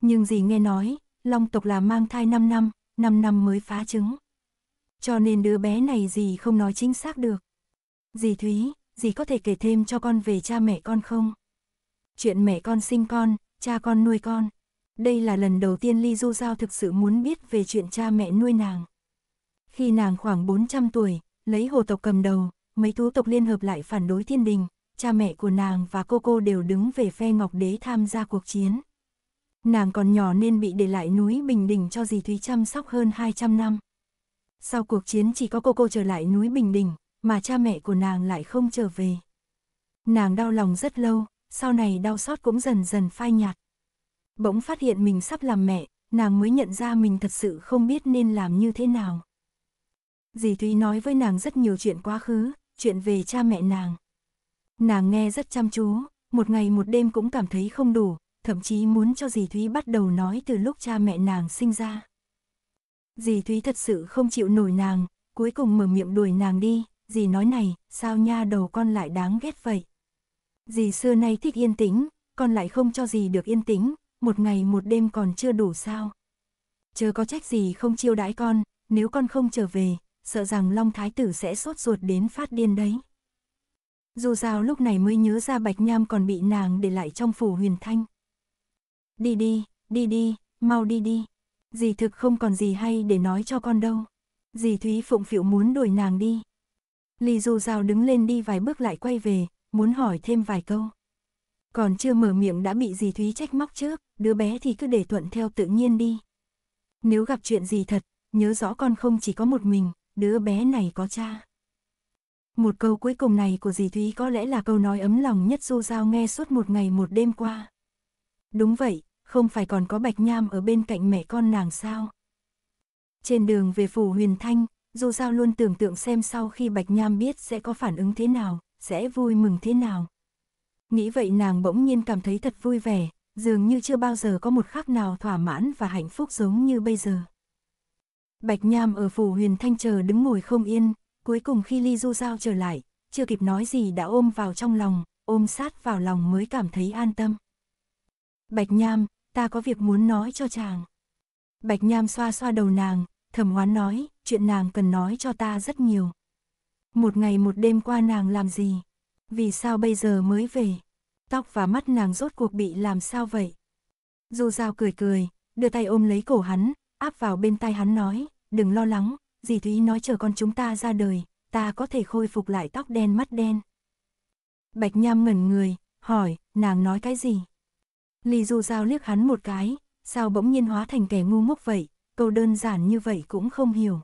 Nhưng gì nghe nói, long tộc là mang thai 5 năm, 5 năm mới phá trứng. Cho nên đứa bé này gì không nói chính xác được. Dì Thúy, dì có thể kể thêm cho con về cha mẹ con không? Chuyện mẹ con sinh con, cha con nuôi con. Đây là lần đầu tiên Ly Du Giao thực sự muốn biết về chuyện cha mẹ nuôi nàng. Khi nàng khoảng 400 tuổi, lấy hồ tộc cầm đầu, mấy thú tộc liên hợp lại phản đối thiên đình, cha mẹ của nàng và cô cô đều đứng về phe Ngọc Đế tham gia cuộc chiến. Nàng còn nhỏ nên bị để lại núi Bình Đình cho dì Thúy chăm sóc hơn 200 năm. Sau cuộc chiến chỉ có cô cô trở lại núi Bình Đình, mà cha mẹ của nàng lại không trở về. Nàng đau lòng rất lâu, sau này đau xót cũng dần dần phai nhạt bỗng phát hiện mình sắp làm mẹ, nàng mới nhận ra mình thật sự không biết nên làm như thế nào. Dì Thúy nói với nàng rất nhiều chuyện quá khứ, chuyện về cha mẹ nàng. Nàng nghe rất chăm chú, một ngày một đêm cũng cảm thấy không đủ, thậm chí muốn cho dì Thúy bắt đầu nói từ lúc cha mẹ nàng sinh ra. Dì Thúy thật sự không chịu nổi nàng, cuối cùng mở miệng đuổi nàng đi, dì nói này, sao nha đầu con lại đáng ghét vậy. Dì xưa nay thích yên tĩnh, con lại không cho dì được yên tĩnh, một ngày một đêm còn chưa đủ sao. Chớ có trách gì không chiêu đãi con, nếu con không trở về, sợ rằng Long Thái Tử sẽ sốt ruột đến phát điên đấy. Dù sao lúc này mới nhớ ra Bạch Nham còn bị nàng để lại trong phủ huyền thanh. Đi đi, đi đi, mau đi đi. Dì thực không còn gì hay để nói cho con đâu. Dì Thúy Phụng Phịu muốn đuổi nàng đi. Lì dù rào đứng lên đi vài bước lại quay về, muốn hỏi thêm vài câu. Còn chưa mở miệng đã bị dì Thúy trách móc trước, đứa bé thì cứ để thuận theo tự nhiên đi. Nếu gặp chuyện gì thật, nhớ rõ con không chỉ có một mình, đứa bé này có cha. Một câu cuối cùng này của dì Thúy có lẽ là câu nói ấm lòng nhất Du Giao nghe suốt một ngày một đêm qua. Đúng vậy, không phải còn có Bạch Nham ở bên cạnh mẹ con nàng sao? Trên đường về phủ huyền thanh, Du Giao luôn tưởng tượng xem sau khi Bạch Nham biết sẽ có phản ứng thế nào, sẽ vui mừng thế nào. Nghĩ vậy nàng bỗng nhiên cảm thấy thật vui vẻ, dường như chưa bao giờ có một khắc nào thỏa mãn và hạnh phúc giống như bây giờ. Bạch Nham ở phủ huyền thanh chờ đứng ngồi không yên, cuối cùng khi Ly Du Giao trở lại, chưa kịp nói gì đã ôm vào trong lòng, ôm sát vào lòng mới cảm thấy an tâm. Bạch Nham, ta có việc muốn nói cho chàng. Bạch Nham xoa xoa đầu nàng, thầm oán nói, chuyện nàng cần nói cho ta rất nhiều. Một ngày một đêm qua nàng làm gì, vì sao bây giờ mới về? Tóc và mắt nàng rốt cuộc bị làm sao vậy? Dù Giao cười cười, đưa tay ôm lấy cổ hắn, áp vào bên tai hắn nói, đừng lo lắng, dì Thúy nói chờ con chúng ta ra đời, ta có thể khôi phục lại tóc đen mắt đen. Bạch Nham ngẩn người, hỏi, nàng nói cái gì? Lì Du Giao liếc hắn một cái, sao bỗng nhiên hóa thành kẻ ngu ngốc vậy, câu đơn giản như vậy cũng không hiểu.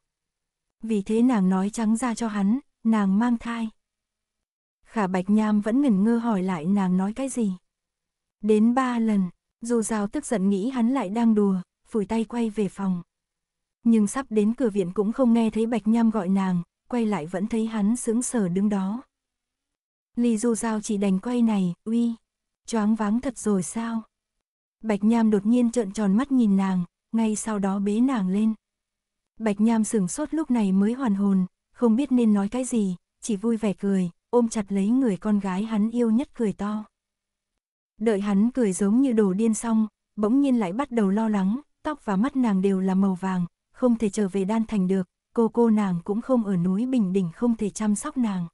Vì thế nàng nói trắng ra cho hắn, nàng mang thai khả bạch nham vẫn ngẩn ngơ hỏi lại nàng nói cái gì. Đến ba lần, dù rào tức giận nghĩ hắn lại đang đùa, phủi tay quay về phòng. Nhưng sắp đến cửa viện cũng không nghe thấy bạch nham gọi nàng, quay lại vẫn thấy hắn sướng sở đứng đó. Lì dù rào chỉ đành quay này, uy, choáng váng thật rồi sao? Bạch nham đột nhiên trợn tròn mắt nhìn nàng, ngay sau đó bế nàng lên. Bạch nham sửng sốt lúc này mới hoàn hồn, không biết nên nói cái gì, chỉ vui vẻ cười, ôm chặt lấy người con gái hắn yêu nhất cười to. Đợi hắn cười giống như đồ điên xong, bỗng nhiên lại bắt đầu lo lắng, tóc và mắt nàng đều là màu vàng, không thể trở về đan thành được, cô cô nàng cũng không ở núi Bình Đỉnh không thể chăm sóc nàng.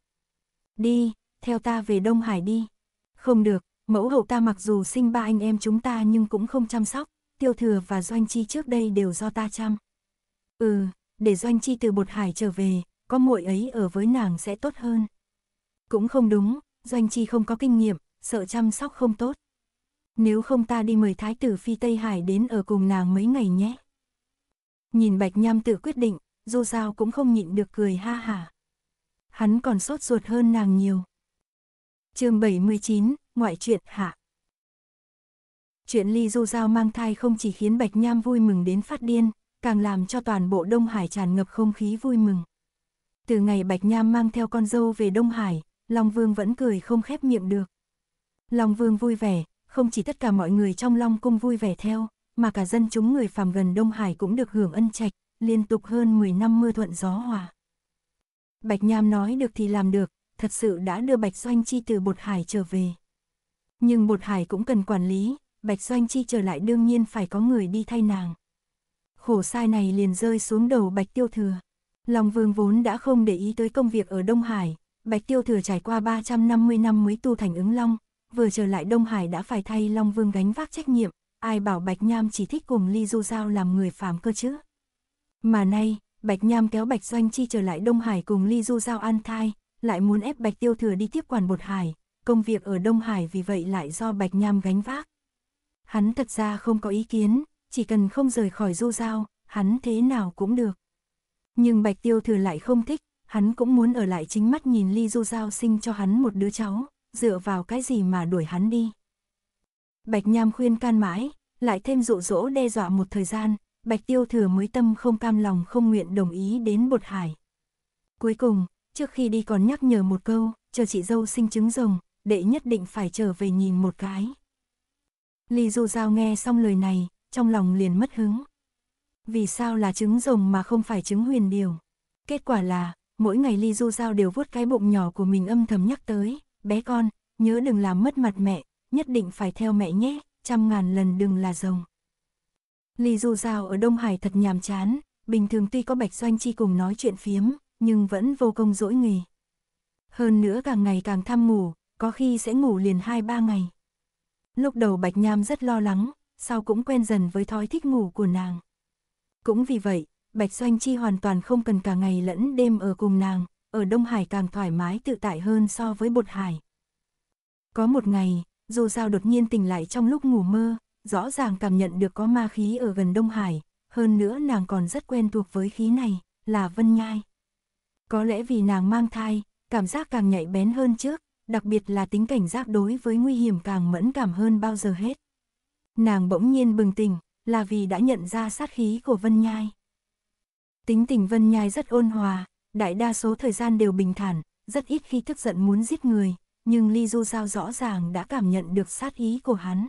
Đi, theo ta về Đông Hải đi. Không được, mẫu hậu ta mặc dù sinh ba anh em chúng ta nhưng cũng không chăm sóc, tiêu thừa và doanh chi trước đây đều do ta chăm. Ừ, để doanh chi từ bột hải trở về, có muội ấy ở với nàng sẽ tốt hơn. Cũng không đúng, Doanh Chi không có kinh nghiệm, sợ chăm sóc không tốt. Nếu không ta đi mời Thái tử Phi Tây Hải đến ở cùng nàng mấy ngày nhé. Nhìn Bạch Nham tự quyết định, dù sao cũng không nhịn được cười ha hả. Hắn còn sốt ruột hơn nàng nhiều. chương 79, Ngoại truyện hạ. Chuyện Ly Du Giao mang thai không chỉ khiến Bạch Nham vui mừng đến phát điên, càng làm cho toàn bộ Đông Hải tràn ngập không khí vui mừng. Từ ngày Bạch Nham mang theo con dâu về Đông Hải, Long Vương vẫn cười không khép miệng được. Long Vương vui vẻ, không chỉ tất cả mọi người trong Long Cung vui vẻ theo, mà cả dân chúng người phàm gần Đông Hải cũng được hưởng ân trạch, liên tục hơn 10 năm mưa thuận gió hòa. Bạch Nham nói được thì làm được, thật sự đã đưa Bạch Doanh Chi từ Bột Hải trở về. Nhưng Bột Hải cũng cần quản lý, Bạch Doanh Chi trở lại đương nhiên phải có người đi thay nàng. Khổ sai này liền rơi xuống đầu Bạch Tiêu Thừa. Long Vương vốn đã không để ý tới công việc ở Đông Hải, Bạch Tiêu Thừa trải qua 350 năm mới tu thành ứng long, vừa trở lại Đông Hải đã phải thay Long Vương gánh vác trách nhiệm, ai bảo Bạch Nham chỉ thích cùng Ly Du Giao làm người phàm cơ chứ. Mà nay, Bạch Nham kéo Bạch Doanh Chi trở lại Đông Hải cùng Ly Du Giao an thai, lại muốn ép Bạch Tiêu Thừa đi tiếp quản bột hải, công việc ở Đông Hải vì vậy lại do Bạch Nham gánh vác. Hắn thật ra không có ý kiến, chỉ cần không rời khỏi Du Giao, hắn thế nào cũng được. Nhưng Bạch Tiêu Thừa lại không thích, hắn cũng muốn ở lại chính mắt nhìn Ly Du Giao sinh cho hắn một đứa cháu, dựa vào cái gì mà đuổi hắn đi. Bạch Nham khuyên can mãi, lại thêm dụ dỗ đe dọa một thời gian, Bạch Tiêu Thừa mới tâm không cam lòng không nguyện đồng ý đến bột hải. Cuối cùng, trước khi đi còn nhắc nhở một câu, chờ chị dâu sinh trứng rồng, đệ nhất định phải trở về nhìn một cái. Ly Du Giao nghe xong lời này, trong lòng liền mất hứng. Vì sao là trứng rồng mà không phải trứng huyền điều? Kết quả là, mỗi ngày Ly Du Giao đều vuốt cái bụng nhỏ của mình âm thầm nhắc tới, bé con, nhớ đừng làm mất mặt mẹ, nhất định phải theo mẹ nhé, trăm ngàn lần đừng là rồng. Ly Du Giao ở Đông Hải thật nhàm chán, bình thường tuy có Bạch Doanh Chi cùng nói chuyện phiếm, nhưng vẫn vô công dỗi nghề. Hơn nữa càng ngày càng thăm ngủ, có khi sẽ ngủ liền 2-3 ngày. Lúc đầu Bạch Nham rất lo lắng, sau cũng quen dần với thói thích ngủ của nàng. Cũng vì vậy, Bạch Doanh Chi hoàn toàn không cần cả ngày lẫn đêm ở cùng nàng, ở Đông Hải càng thoải mái tự tại hơn so với Bột Hải. Có một ngày, dù Giao đột nhiên tỉnh lại trong lúc ngủ mơ, rõ ràng cảm nhận được có ma khí ở gần Đông Hải, hơn nữa nàng còn rất quen thuộc với khí này, là Vân Nhai. Có lẽ vì nàng mang thai, cảm giác càng nhạy bén hơn trước, đặc biệt là tính cảnh giác đối với nguy hiểm càng mẫn cảm hơn bao giờ hết. Nàng bỗng nhiên bừng tỉnh, là vì đã nhận ra sát khí của Vân Nhai. Tính tình Vân Nhai rất ôn hòa, đại đa số thời gian đều bình thản, rất ít khi tức giận muốn giết người, nhưng Ly Du Giao rõ ràng đã cảm nhận được sát ý của hắn.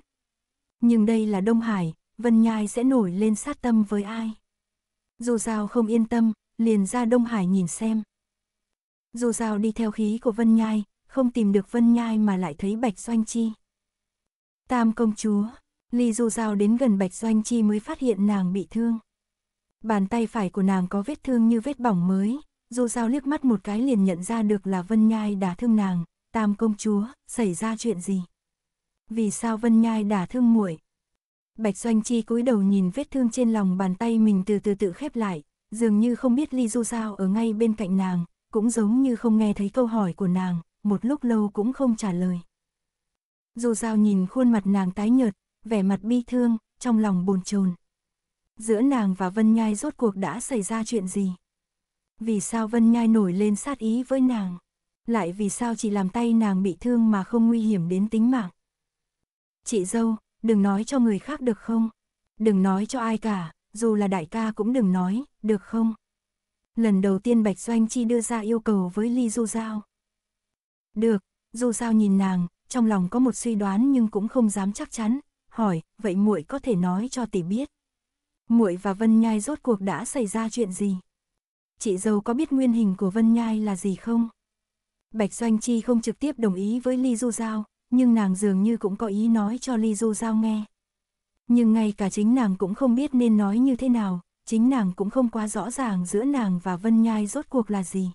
Nhưng đây là Đông Hải, Vân Nhai sẽ nổi lên sát tâm với ai? Dù Giao không yên tâm, liền ra Đông Hải nhìn xem. Dù Giao đi theo khí của Vân Nhai, không tìm được Vân Nhai mà lại thấy Bạch Doanh Chi. Tam công chúa, Ly Du Giao đến gần Bạch Doanh Chi mới phát hiện nàng bị thương. Bàn tay phải của nàng có vết thương như vết bỏng mới, dù sao liếc mắt một cái liền nhận ra được là Vân Nhai đã thương nàng, tam công chúa, xảy ra chuyện gì? Vì sao Vân Nhai đã thương muội? Bạch Doanh Chi cúi đầu nhìn vết thương trên lòng bàn tay mình từ từ tự khép lại, dường như không biết Ly Du sao ở ngay bên cạnh nàng, cũng giống như không nghe thấy câu hỏi của nàng, một lúc lâu cũng không trả lời. Du sao nhìn khuôn mặt nàng tái nhợt, vẻ mặt bi thương, trong lòng bồn chồn giữa nàng và Vân Nhai rốt cuộc đã xảy ra chuyện gì? Vì sao Vân Nhai nổi lên sát ý với nàng? Lại vì sao chỉ làm tay nàng bị thương mà không nguy hiểm đến tính mạng? Chị dâu, đừng nói cho người khác được không? Đừng nói cho ai cả, dù là đại ca cũng đừng nói, được không? Lần đầu tiên Bạch Doanh Chi đưa ra yêu cầu với Ly Du Giao. Được, Du Giao nhìn nàng, trong lòng có một suy đoán nhưng cũng không dám chắc chắn, hỏi, vậy muội có thể nói cho tỷ biết muội và Vân Nhai rốt cuộc đã xảy ra chuyện gì? Chị dâu có biết nguyên hình của Vân Nhai là gì không? Bạch Doanh Chi không trực tiếp đồng ý với Ly Du Giao, nhưng nàng dường như cũng có ý nói cho Ly Du Giao nghe. Nhưng ngay cả chính nàng cũng không biết nên nói như thế nào, chính nàng cũng không quá rõ ràng giữa nàng và Vân Nhai rốt cuộc là gì.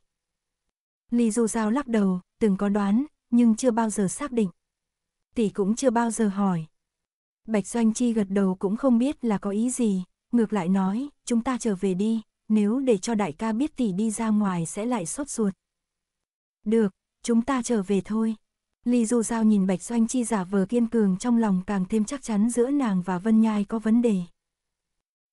Ly Du Giao lắc đầu, từng có đoán, nhưng chưa bao giờ xác định. Tỷ cũng chưa bao giờ hỏi. Bạch Doanh Chi gật đầu cũng không biết là có ý gì, ngược lại nói, chúng ta trở về đi, nếu để cho đại ca biết tỷ đi ra ngoài sẽ lại sốt ruột. Được, chúng ta trở về thôi. Ly Du Giao nhìn Bạch Doanh Chi giả vờ kiên cường trong lòng càng thêm chắc chắn giữa nàng và Vân Nhai có vấn đề.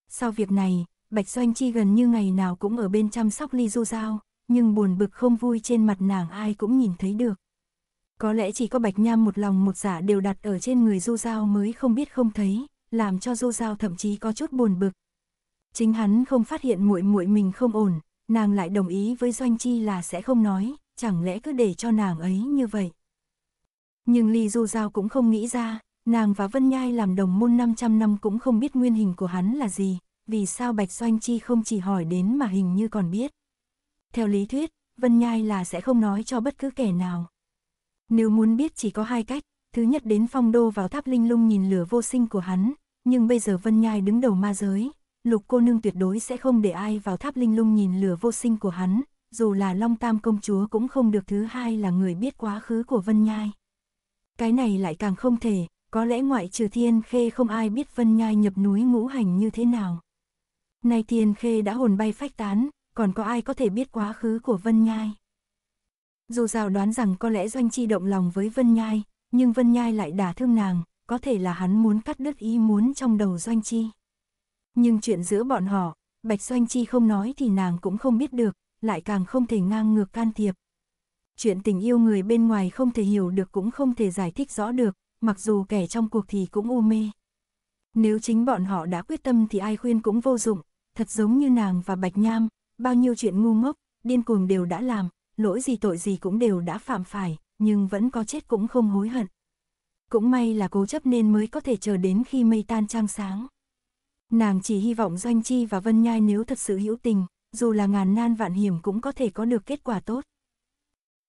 Sau việc này, Bạch Doanh Chi gần như ngày nào cũng ở bên chăm sóc Ly Du Giao, nhưng buồn bực không vui trên mặt nàng ai cũng nhìn thấy được. Có lẽ chỉ có Bạch Nham một lòng một giả dạ đều đặt ở trên người Du Giao mới không biết không thấy, làm cho Du Giao thậm chí có chút buồn bực. Chính hắn không phát hiện muội muội mình không ổn, nàng lại đồng ý với Doanh Chi là sẽ không nói, chẳng lẽ cứ để cho nàng ấy như vậy. Nhưng Ly Du Giao cũng không nghĩ ra, nàng và Vân Nhai làm đồng môn 500 năm cũng không biết nguyên hình của hắn là gì, vì sao Bạch Doanh Chi không chỉ hỏi đến mà hình như còn biết. Theo lý thuyết, Vân Nhai là sẽ không nói cho bất cứ kẻ nào. Nếu muốn biết chỉ có hai cách, thứ nhất đến phong đô vào tháp linh lung nhìn lửa vô sinh của hắn, nhưng bây giờ Vân Nhai đứng đầu ma giới, lục cô nương tuyệt đối sẽ không để ai vào tháp linh lung nhìn lửa vô sinh của hắn, dù là Long Tam công chúa cũng không được thứ hai là người biết quá khứ của Vân Nhai. Cái này lại càng không thể, có lẽ ngoại trừ Thiên Khê không ai biết Vân Nhai nhập núi ngũ hành như thế nào. Nay Thiên Khê đã hồn bay phách tán, còn có ai có thể biết quá khứ của Vân Nhai. Dù rào đoán rằng có lẽ Doanh Chi động lòng với Vân Nhai, nhưng Vân Nhai lại đả thương nàng, có thể là hắn muốn cắt đứt ý muốn trong đầu Doanh Chi. Nhưng chuyện giữa bọn họ, Bạch Doanh Chi không nói thì nàng cũng không biết được, lại càng không thể ngang ngược can thiệp. Chuyện tình yêu người bên ngoài không thể hiểu được cũng không thể giải thích rõ được, mặc dù kẻ trong cuộc thì cũng u mê. Nếu chính bọn họ đã quyết tâm thì ai khuyên cũng vô dụng, thật giống như nàng và Bạch Nham, bao nhiêu chuyện ngu ngốc, điên cuồng đều đã làm, lỗi gì tội gì cũng đều đã phạm phải, nhưng vẫn có chết cũng không hối hận cũng may là cố chấp nên mới có thể chờ đến khi mây tan trăng sáng. Nàng chỉ hy vọng Doanh Chi và Vân Nhai nếu thật sự hữu tình, dù là ngàn nan vạn hiểm cũng có thể có được kết quả tốt.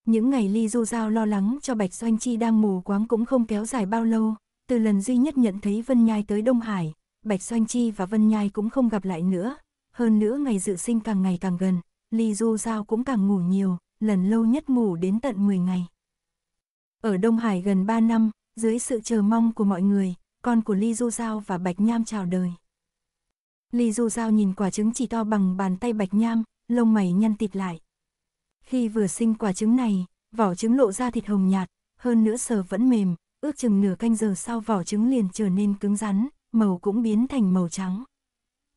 Những ngày Ly Du Giao lo lắng cho Bạch Doanh Chi đang mù quáng cũng không kéo dài bao lâu, từ lần duy nhất nhận thấy Vân Nhai tới Đông Hải, Bạch Doanh Chi và Vân Nhai cũng không gặp lại nữa, hơn nữa ngày dự sinh càng ngày càng gần, Ly Du Giao cũng càng ngủ nhiều, lần lâu nhất ngủ đến tận 10 ngày. Ở Đông Hải gần 3 năm, dưới sự chờ mong của mọi người, con của Ly Du Giao và Bạch Nham chào đời. Ly Du Giao nhìn quả trứng chỉ to bằng bàn tay Bạch Nham, lông mày nhăn tịt lại. Khi vừa sinh quả trứng này, vỏ trứng lộ ra thịt hồng nhạt, hơn nữa sờ vẫn mềm, ước chừng nửa canh giờ sau vỏ trứng liền trở nên cứng rắn, màu cũng biến thành màu trắng.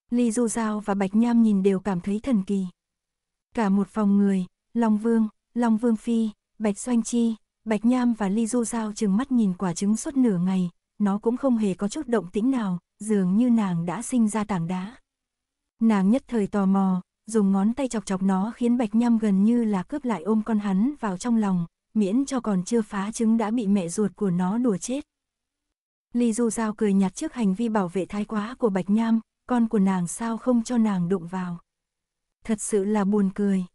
Ly Du Giao và Bạch Nham nhìn đều cảm thấy thần kỳ. Cả một phòng người, Long Vương, Long Vương Phi, Bạch Doanh Chi, Bạch Nham và Ly Du Giao chừng mắt nhìn quả trứng suốt nửa ngày, nó cũng không hề có chút động tĩnh nào, dường như nàng đã sinh ra tảng đá. Nàng nhất thời tò mò, dùng ngón tay chọc chọc nó khiến Bạch Nham gần như là cướp lại ôm con hắn vào trong lòng, miễn cho còn chưa phá trứng đã bị mẹ ruột của nó đùa chết. Ly Du Giao cười nhạt trước hành vi bảo vệ thái quá của Bạch Nham, con của nàng sao không cho nàng đụng vào. Thật sự là buồn cười.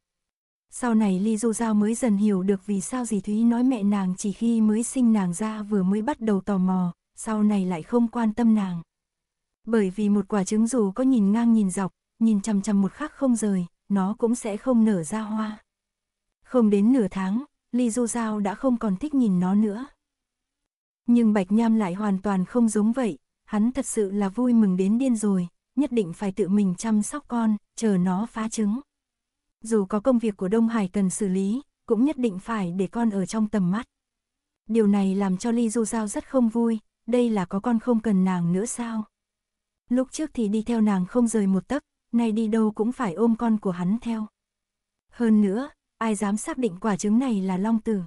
Sau này Ly Du Giao mới dần hiểu được vì sao dì Thúy nói mẹ nàng chỉ khi mới sinh nàng ra vừa mới bắt đầu tò mò, sau này lại không quan tâm nàng. Bởi vì một quả trứng dù có nhìn ngang nhìn dọc, nhìn chằm chằm một khắc không rời, nó cũng sẽ không nở ra hoa. Không đến nửa tháng, Ly Du Giao đã không còn thích nhìn nó nữa. Nhưng Bạch Nham lại hoàn toàn không giống vậy, hắn thật sự là vui mừng đến điên rồi, nhất định phải tự mình chăm sóc con, chờ nó phá trứng dù có công việc của Đông Hải cần xử lý, cũng nhất định phải để con ở trong tầm mắt. Điều này làm cho Ly Du Giao rất không vui, đây là có con không cần nàng nữa sao? Lúc trước thì đi theo nàng không rời một tấc, nay đi đâu cũng phải ôm con của hắn theo. Hơn nữa, ai dám xác định quả trứng này là long tử?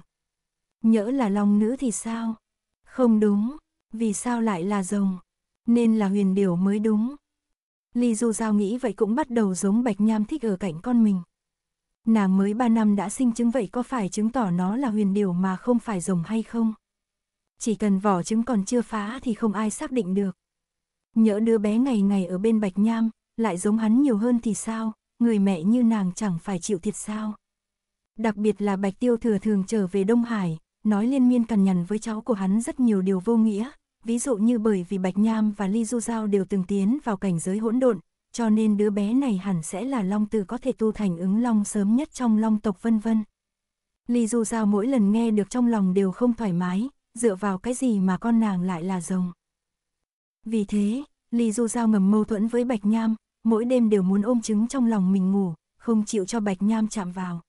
Nhỡ là long nữ thì sao? Không đúng, vì sao lại là rồng? Nên là huyền điểu mới đúng. Ly Du Giao nghĩ vậy cũng bắt đầu giống Bạch Nham thích ở cạnh con mình. Nàng mới 3 năm đã sinh trứng vậy có phải chứng tỏ nó là huyền điều mà không phải rồng hay không? Chỉ cần vỏ trứng còn chưa phá thì không ai xác định được. Nhỡ đứa bé ngày ngày ở bên Bạch Nham, lại giống hắn nhiều hơn thì sao, người mẹ như nàng chẳng phải chịu thiệt sao? Đặc biệt là Bạch Tiêu Thừa thường trở về Đông Hải, nói liên miên cằn nhằn với cháu của hắn rất nhiều điều vô nghĩa, ví dụ như bởi vì Bạch Nham và Ly Du Giao đều từng tiến vào cảnh giới hỗn độn, cho nên đứa bé này hẳn sẽ là long tử có thể tu thành ứng long sớm nhất trong long tộc vân vân. Ly Du Giao mỗi lần nghe được trong lòng đều không thoải mái, dựa vào cái gì mà con nàng lại là rồng. Vì thế, Ly Du Giao ngầm mâu thuẫn với Bạch Nham, mỗi đêm đều muốn ôm trứng trong lòng mình ngủ, không chịu cho Bạch Nham chạm vào.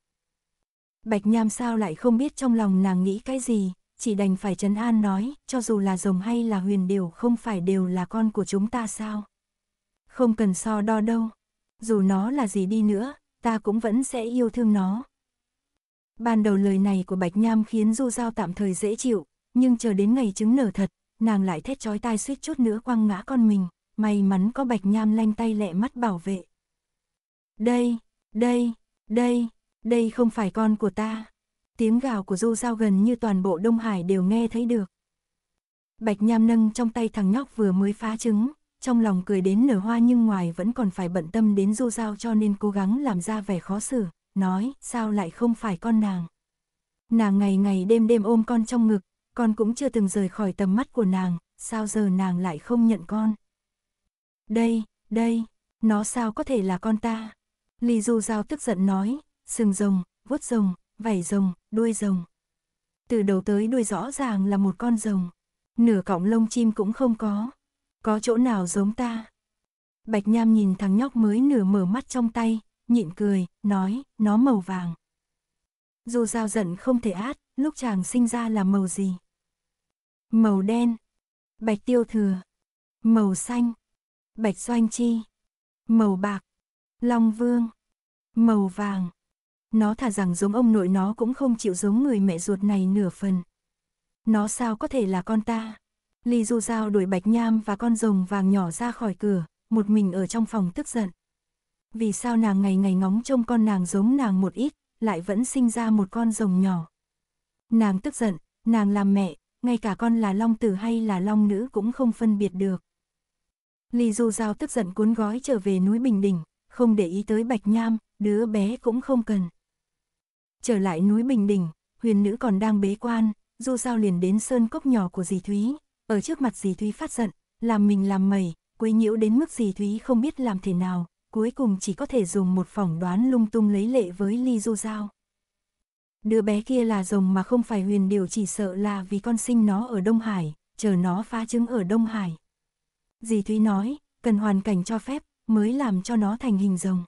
Bạch Nham sao lại không biết trong lòng nàng nghĩ cái gì, chỉ đành phải trấn an nói, cho dù là rồng hay là huyền đều không phải đều là con của chúng ta sao. Không cần so đo đâu. Dù nó là gì đi nữa, ta cũng vẫn sẽ yêu thương nó. Ban đầu lời này của Bạch Nham khiến Du Giao tạm thời dễ chịu, nhưng chờ đến ngày trứng nở thật, nàng lại thét chói tai suýt chút nữa quăng ngã con mình, may mắn có Bạch Nham lanh tay lẹ mắt bảo vệ. Đây, đây, đây, đây không phải con của ta. Tiếng gào của Du Giao gần như toàn bộ Đông Hải đều nghe thấy được. Bạch Nham nâng trong tay thằng nhóc vừa mới phá trứng, trong lòng cười đến nở hoa nhưng ngoài vẫn còn phải bận tâm đến du giao cho nên cố gắng làm ra vẻ khó xử, nói sao lại không phải con nàng. Nàng ngày ngày đêm đêm ôm con trong ngực, con cũng chưa từng rời khỏi tầm mắt của nàng, sao giờ nàng lại không nhận con. Đây, đây, nó sao có thể là con ta? Ly Du Giao tức giận nói, sừng rồng, vuốt rồng, vảy rồng, đuôi rồng. Từ đầu tới đuôi rõ ràng là một con rồng. Nửa cọng lông chim cũng không có. Có chỗ nào giống ta? Bạch Nham nhìn thằng nhóc mới nửa mở mắt trong tay, nhịn cười, nói, nó màu vàng. Dù giao giận không thể át, lúc chàng sinh ra là màu gì? Màu đen. Bạch tiêu thừa. Màu xanh. Bạch doanh chi. Màu bạc. Long vương. Màu vàng. Nó thả rằng giống ông nội nó cũng không chịu giống người mẹ ruột này nửa phần. Nó sao có thể là con ta? Ly Du Giao đuổi Bạch Nham và con rồng vàng nhỏ ra khỏi cửa, một mình ở trong phòng tức giận. Vì sao nàng ngày ngày ngóng trông con nàng giống nàng một ít, lại vẫn sinh ra một con rồng nhỏ. Nàng tức giận, nàng làm mẹ, ngay cả con là long tử hay là long nữ cũng không phân biệt được. Ly Du Giao tức giận cuốn gói trở về núi Bình Đỉnh, không để ý tới Bạch Nham, đứa bé cũng không cần. Trở lại núi Bình Đỉnh, huyền nữ còn đang bế quan, Du Giao liền đến sơn cốc nhỏ của dì Thúy, ở trước mặt dì Thúy phát giận, làm mình làm mẩy, quấy nhiễu đến mức dì Thúy không biết làm thế nào, cuối cùng chỉ có thể dùng một phỏng đoán lung tung lấy lệ với Ly Du Giao. Đứa bé kia là rồng mà không phải huyền điều chỉ sợ là vì con sinh nó ở Đông Hải, chờ nó phá trứng ở Đông Hải. Dì Thúy nói, cần hoàn cảnh cho phép, mới làm cho nó thành hình rồng.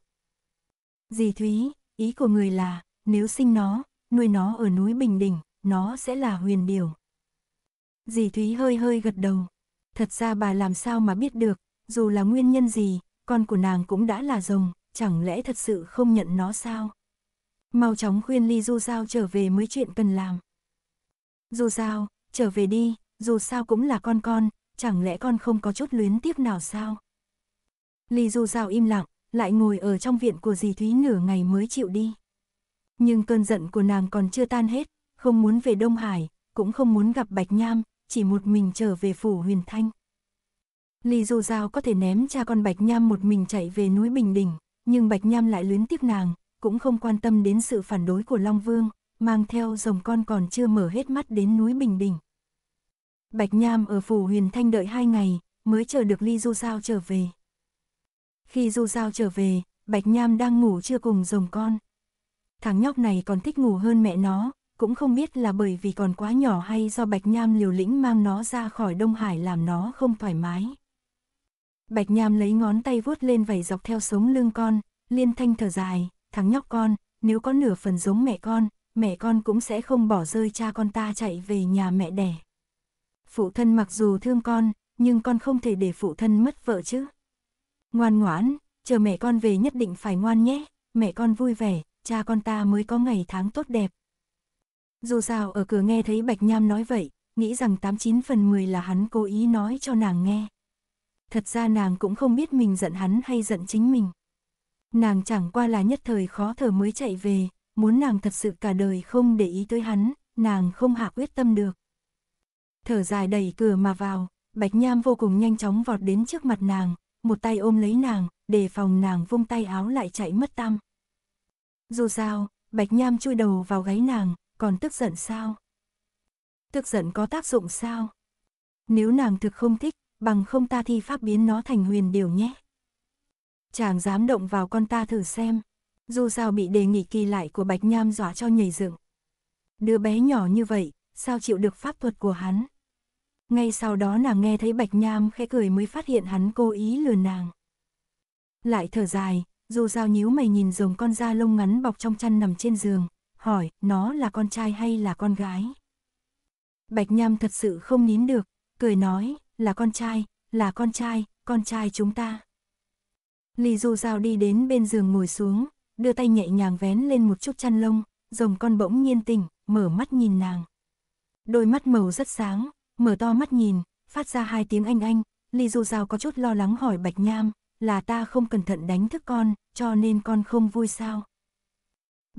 Dì Thúy, ý của người là, nếu sinh nó, nuôi nó ở núi Bình Đỉnh, nó sẽ là huyền điều. Dì Thúy hơi hơi gật đầu. Thật ra bà làm sao mà biết được, dù là nguyên nhân gì, con của nàng cũng đã là rồng, chẳng lẽ thật sự không nhận nó sao? Mau chóng khuyên Ly Du Giao trở về mới chuyện cần làm. Dù sao, trở về đi, dù sao cũng là con con, chẳng lẽ con không có chút luyến tiếc nào sao? Ly Du Giao im lặng, lại ngồi ở trong viện của dì Thúy nửa ngày mới chịu đi. Nhưng cơn giận của nàng còn chưa tan hết, không muốn về Đông Hải, cũng không muốn gặp Bạch Nham, chỉ một mình trở về phủ huyền thanh. Lý dù giao có thể ném cha con Bạch Nham một mình chạy về núi Bình Đình, nhưng Bạch Nham lại luyến tiếc nàng, cũng không quan tâm đến sự phản đối của Long Vương, mang theo rồng con còn chưa mở hết mắt đến núi Bình Đình. Bạch Nham ở phủ huyền thanh đợi hai ngày, mới chờ được Ly Du Giao trở về. Khi Du Giao trở về, Bạch Nham đang ngủ chưa cùng rồng con. Thằng nhóc này còn thích ngủ hơn mẹ nó, cũng không biết là bởi vì còn quá nhỏ hay do Bạch Nham liều lĩnh mang nó ra khỏi Đông Hải làm nó không thoải mái. Bạch Nham lấy ngón tay vuốt lên vẩy dọc theo sống lưng con, liên thanh thở dài, thằng nhóc con, nếu có nửa phần giống mẹ con, mẹ con cũng sẽ không bỏ rơi cha con ta chạy về nhà mẹ đẻ. Phụ thân mặc dù thương con, nhưng con không thể để phụ thân mất vợ chứ. Ngoan ngoãn, chờ mẹ con về nhất định phải ngoan nhé, mẹ con vui vẻ, cha con ta mới có ngày tháng tốt đẹp, dù sao ở cửa nghe thấy Bạch Nham nói vậy, nghĩ rằng 89 phần 10 là hắn cố ý nói cho nàng nghe. Thật ra nàng cũng không biết mình giận hắn hay giận chính mình. Nàng chẳng qua là nhất thời khó thở mới chạy về, muốn nàng thật sự cả đời không để ý tới hắn, nàng không hạ quyết tâm được. Thở dài đẩy cửa mà vào, Bạch Nham vô cùng nhanh chóng vọt đến trước mặt nàng, một tay ôm lấy nàng, để phòng nàng vung tay áo lại chạy mất tăm. Dù sao, Bạch Nham chui đầu vào gáy nàng, còn tức giận sao? Tức giận có tác dụng sao? Nếu nàng thực không thích, bằng không ta thi pháp biến nó thành huyền điều nhé. Chàng dám động vào con ta thử xem. Dù sao bị đề nghị kỳ lại của Bạch Nham dọa cho nhảy dựng. Đứa bé nhỏ như vậy, sao chịu được pháp thuật của hắn? Ngay sau đó nàng nghe thấy Bạch Nham khẽ cười mới phát hiện hắn cố ý lừa nàng. Lại thở dài, dù sao nhíu mày nhìn rồng con da lông ngắn bọc trong chăn nằm trên giường, hỏi nó là con trai hay là con gái. Bạch Nham thật sự không nín được, cười nói, là con trai, là con trai, con trai chúng ta. Lý Du Giao đi đến bên giường ngồi xuống, đưa tay nhẹ nhàng vén lên một chút chăn lông, rồng con bỗng nhiên tỉnh, mở mắt nhìn nàng. Đôi mắt màu rất sáng, mở to mắt nhìn, phát ra hai tiếng anh anh, Lý Du Giao có chút lo lắng hỏi Bạch Nham, là ta không cẩn thận đánh thức con, cho nên con không vui sao.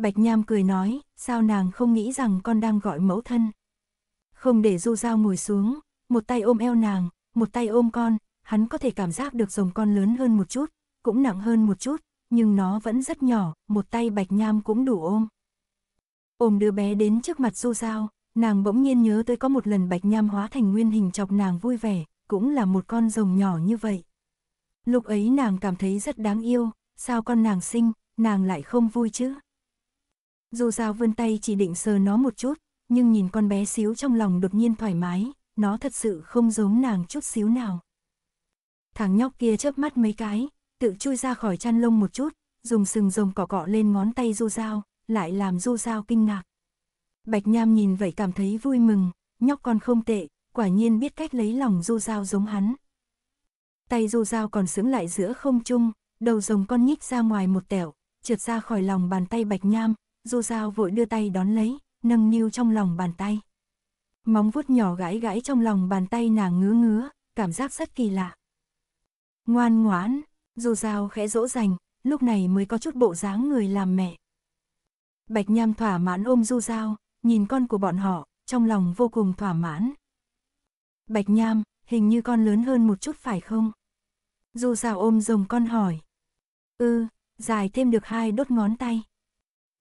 Bạch Nham cười nói, sao nàng không nghĩ rằng con đang gọi mẫu thân. Không để Du Giao ngồi xuống, một tay ôm eo nàng, một tay ôm con, hắn có thể cảm giác được rồng con lớn hơn một chút, cũng nặng hơn một chút, nhưng nó vẫn rất nhỏ, một tay Bạch Nham cũng đủ ôm. Ôm đứa bé đến trước mặt Du Giao, nàng bỗng nhiên nhớ tới có một lần Bạch Nham hóa thành nguyên hình chọc nàng vui vẻ, cũng là một con rồng nhỏ như vậy. Lúc ấy nàng cảm thấy rất đáng yêu, sao con nàng sinh, nàng lại không vui chứ? Dù sao vươn tay chỉ định sờ nó một chút, nhưng nhìn con bé xíu trong lòng đột nhiên thoải mái, nó thật sự không giống nàng chút xíu nào. Thằng nhóc kia chớp mắt mấy cái, tự chui ra khỏi chăn lông một chút, dùng sừng rồng cọ cọ lên ngón tay du dao, lại làm du dao kinh ngạc. Bạch Nham nhìn vậy cảm thấy vui mừng, nhóc con không tệ, quả nhiên biết cách lấy lòng du dao giống hắn. Tay du dao còn sướng lại giữa không trung, đầu rồng con nhích ra ngoài một tẻo, trượt ra khỏi lòng bàn tay Bạch Nham, Du Giao vội đưa tay đón lấy, nâng niu trong lòng bàn tay. Móng vuốt nhỏ gãi gãi trong lòng bàn tay nàng ngứa ngứa, cảm giác rất kỳ lạ. Ngoan ngoãn, Du Giao khẽ dỗ dành, lúc này mới có chút bộ dáng người làm mẹ. Bạch Nham thỏa mãn ôm Du Giao, nhìn con của bọn họ, trong lòng vô cùng thỏa mãn. Bạch Nham, hình như con lớn hơn một chút phải không? Du Giao ôm rồng con hỏi. Ừ, dài thêm được hai đốt ngón tay.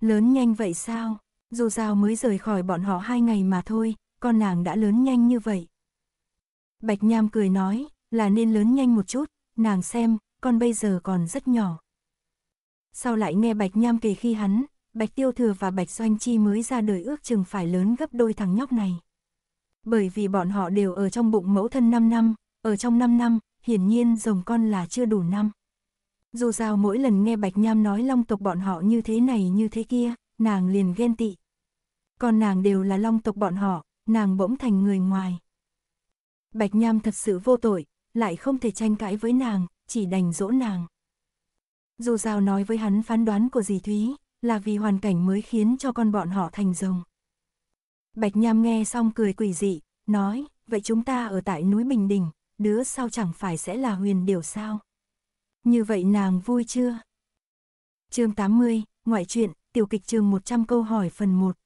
Lớn nhanh vậy sao? Dù sao mới rời khỏi bọn họ hai ngày mà thôi, con nàng đã lớn nhanh như vậy. Bạch Nham cười nói, là nên lớn nhanh một chút, nàng xem, con bây giờ còn rất nhỏ. Sau lại nghe Bạch Nham kể khi hắn, Bạch Tiêu Thừa và Bạch Doanh Chi mới ra đời ước chừng phải lớn gấp đôi thằng nhóc này. Bởi vì bọn họ đều ở trong bụng mẫu thân 5 năm, ở trong 5 năm, hiển nhiên rồng con là chưa đủ năm. Dù sao mỗi lần nghe Bạch Nham nói long tộc bọn họ như thế này như thế kia, nàng liền ghen tị. Còn nàng đều là long tộc bọn họ, nàng bỗng thành người ngoài. Bạch Nham thật sự vô tội, lại không thể tranh cãi với nàng, chỉ đành dỗ nàng. Dù sao nói với hắn phán đoán của dì Thúy, là vì hoàn cảnh mới khiến cho con bọn họ thành rồng. Bạch Nham nghe xong cười quỷ dị, nói, vậy chúng ta ở tại núi Bình Đình, đứa sau chẳng phải sẽ là huyền điều sao? Như vậy nàng vui chưa? chương 80, ngoại truyện, tiểu kịch chương 100 câu hỏi phần 1.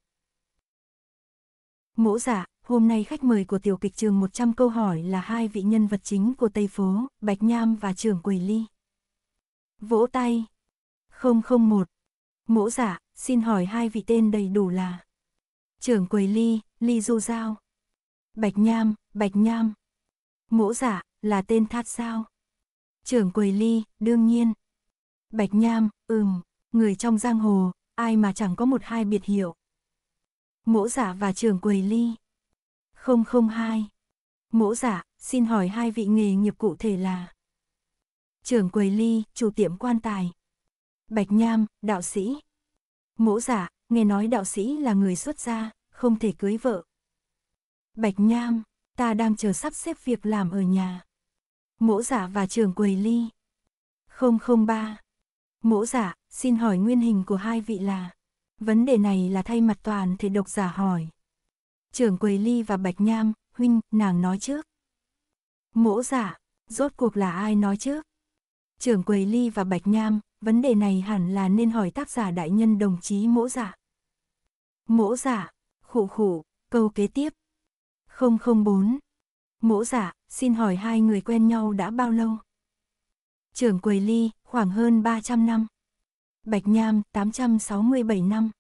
Mỗ giả, dạ, hôm nay khách mời của tiểu kịch trường 100 câu hỏi là hai vị nhân vật chính của Tây Phố, Bạch Nham và trưởng Quỳ Ly. Vỗ tay. 001. Mỗ giả, dạ, xin hỏi hai vị tên đầy đủ là trưởng Quỳ Ly, Ly Du Giao. Bạch Nham, Bạch Nham. Mỗ giả, dạ, là tên thát sao? Trưởng quầy ly, đương nhiên. Bạch Nham, ừm, người trong giang hồ, ai mà chẳng có một hai biệt hiệu. Mỗ giả dạ và trưởng quầy ly. 002. Mỗ giả, dạ, xin hỏi hai vị nghề nghiệp cụ thể là Trưởng quầy ly, chủ tiệm quan tài. Bạch Nham, đạo sĩ. Mỗ giả, dạ, nghe nói đạo sĩ là người xuất gia, không thể cưới vợ. Bạch Nham, ta đang chờ sắp xếp việc làm ở nhà. Mỗ giả dạ và trường quầy ly. 003. Mỗ giả, dạ, xin hỏi nguyên hình của hai vị là. Vấn đề này là thay mặt toàn thể độc giả hỏi. Trưởng quầy ly và bạch nham, huynh, nàng nói trước. Mỗ giả, dạ, rốt cuộc là ai nói trước? Trưởng quầy ly và bạch nham, vấn đề này hẳn là nên hỏi tác giả đại nhân đồng chí mỗ giả. Mỗ giả, khụ khụ, câu kế tiếp. 004. Mỗ giả, xin hỏi hai người quen nhau đã bao lâu? Trưởng Quầy Ly, khoảng hơn 300 năm. Bạch Nham, 867 năm.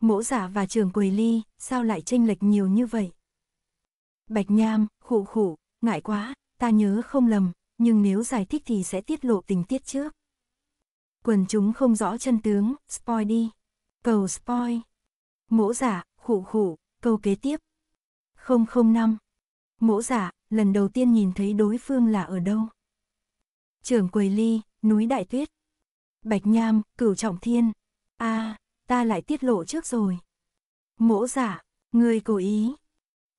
Mỗ giả dạ và trưởng Quầy Ly, sao lại tranh lệch nhiều như vậy? Bạch Nham, khụ khụ, ngại quá, ta nhớ không lầm, nhưng nếu giải thích thì sẽ tiết lộ tình tiết trước. Quần chúng không rõ chân tướng, spoil đi. Cầu spoil. Mỗ giả, dạ, khụ khụ, câu kế tiếp. 005. Mỗ giả, dạ, lần đầu tiên nhìn thấy đối phương là ở đâu. Trưởng Quầy Ly, núi Đại Tuyết. Bạch Nham, Cửu Trọng Thiên. a à, ta lại tiết lộ trước rồi. Mỗ giả, dạ, người cố ý.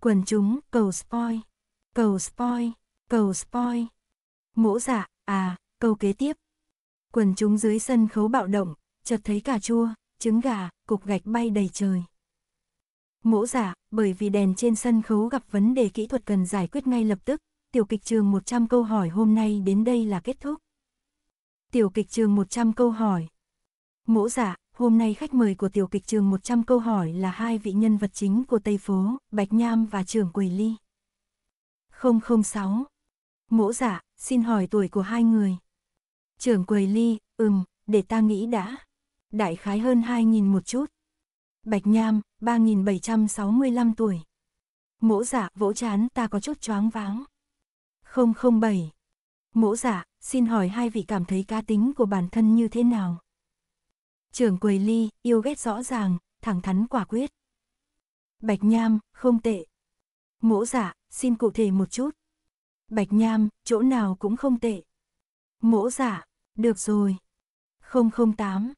Quần chúng, cầu spoil. Cầu spoil, cầu spoil. Mỗ giả, dạ, à, câu kế tiếp. Quần chúng dưới sân khấu bạo động, chợt thấy cà chua, trứng gà, cục gạch bay đầy trời. Mỗ giả, bởi vì đèn trên sân khấu gặp vấn đề kỹ thuật cần giải quyết ngay lập tức, tiểu kịch trường 100 câu hỏi hôm nay đến đây là kết thúc. Tiểu kịch trường 100 câu hỏi. Mỗ giả, hôm nay khách mời của tiểu kịch trường 100 câu hỏi là hai vị nhân vật chính của Tây Phố, Bạch Nham và Trường Quỳ Ly. 006. Mỗ giả, xin hỏi tuổi của hai người. Trường Quỳ Ly, ừm, để ta nghĩ đã. Đại khái hơn 2.000 một chút. Bạch Nham, 3765 tuổi. Mỗ giả, vỗ chán, ta có chút choáng váng. 007. Mỗ giả, xin hỏi hai vị cảm thấy cá tính của bản thân như thế nào? Trưởng quầy ly, yêu ghét rõ ràng, thẳng thắn quả quyết. Bạch nham, không tệ. Mỗ giả, xin cụ thể một chút. Bạch nham, chỗ nào cũng không tệ. Mỗ giả, được rồi. 008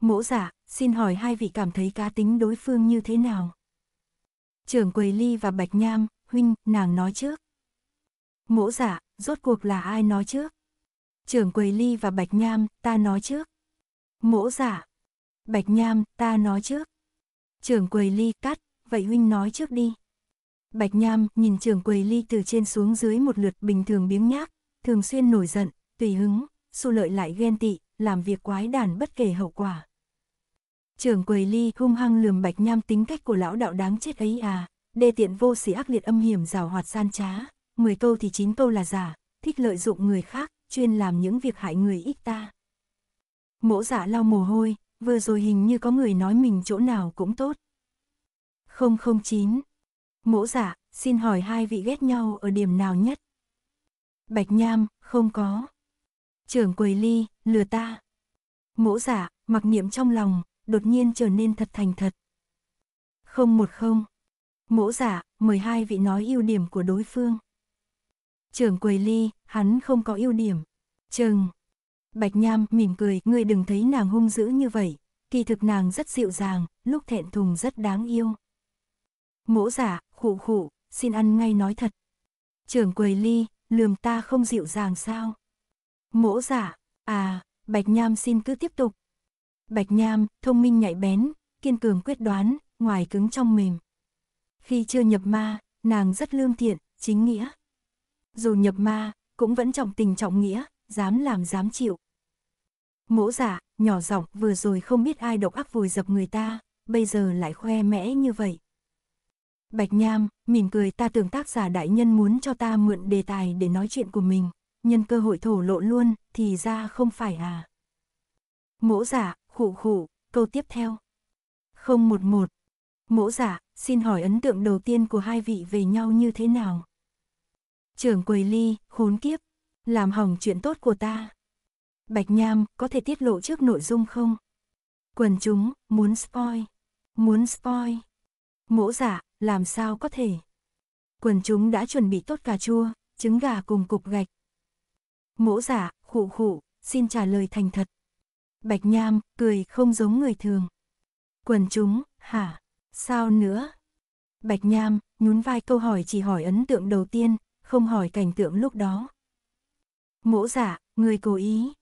mỗ giả, dạ, xin hỏi hai vị cảm thấy cá tính đối phương như thế nào? Trưởng Quầy Ly và Bạch Nham, huynh, nàng nói trước. Mỗ giả, dạ, rốt cuộc là ai nói trước? Trưởng Quầy Ly và Bạch Nham, ta nói trước. Mỗ giả, dạ, Bạch Nham, ta nói trước. Trưởng Quầy Ly cắt, vậy huynh nói trước đi. Bạch Nham nhìn trưởng Quầy Ly từ trên xuống dưới một lượt bình thường biếng nhác, thường xuyên nổi giận, tùy hứng, xu lợi lại ghen tị, làm việc quái đản bất kể hậu quả. Trưởng quầy ly hung hăng lườm bạch nham tính cách của lão đạo đáng chết ấy à, đê tiện vô sỉ ác liệt âm hiểm rào hoạt gian trá, 10 câu thì 9 câu là giả, thích lợi dụng người khác, chuyên làm những việc hại người ít ta. Mỗ giả dạ lau mồ hôi, vừa rồi hình như có người nói mình chỗ nào cũng tốt. 009. Mỗ giả, dạ, xin hỏi hai vị ghét nhau ở điểm nào nhất? Bạch nham, không có. Trưởng quầy ly, lừa ta. Mỗ giả, dạ, mặc niệm trong lòng, đột nhiên trở nên thật thành thật. Không một không. Mỗ giả, mời hai vị nói ưu điểm của đối phương. Trưởng quầy ly, hắn không có ưu điểm. Chừng. Bạch Nham mỉm cười, ngươi đừng thấy nàng hung dữ như vậy. Kỳ thực nàng rất dịu dàng, lúc thẹn thùng rất đáng yêu. Mỗ giả, khụ khụ, xin ăn ngay nói thật. Trưởng quầy ly, lườm ta không dịu dàng sao? Mỗ giả, à, Bạch Nham xin cứ tiếp tục, Bạch Nham, thông minh nhạy bén, kiên cường quyết đoán, ngoài cứng trong mềm. Khi chưa nhập ma, nàng rất lương thiện, chính nghĩa. Dù nhập ma, cũng vẫn trọng tình trọng nghĩa, dám làm dám chịu. Mỗ giả, dạ, nhỏ giọng vừa rồi không biết ai độc ác vùi dập người ta, bây giờ lại khoe mẽ như vậy. Bạch Nham, mỉm cười ta tưởng tác giả đại nhân muốn cho ta mượn đề tài để nói chuyện của mình, nhân cơ hội thổ lộ luôn, thì ra không phải à. Mỗ giả, dạ, Khụ khụ, câu tiếp theo. 011. Mỗ giả, dạ, xin hỏi ấn tượng đầu tiên của hai vị về nhau như thế nào? Trưởng quầy ly, khốn kiếp, làm hỏng chuyện tốt của ta. Bạch Nham, có thể tiết lộ trước nội dung không? Quần chúng, muốn spoil. Muốn spoil. Mỗ giả, dạ, làm sao có thể? Quần chúng đã chuẩn bị tốt cà chua, trứng gà cùng cục gạch. Mỗ giả, dạ, khụ khụ, xin trả lời thành thật. Bạch Nham cười không giống người thường. Quần chúng, hả? Sao nữa? Bạch Nham nhún vai câu hỏi chỉ hỏi ấn tượng đầu tiên, không hỏi cảnh tượng lúc đó. Mỗ giả, dạ, người cố ý.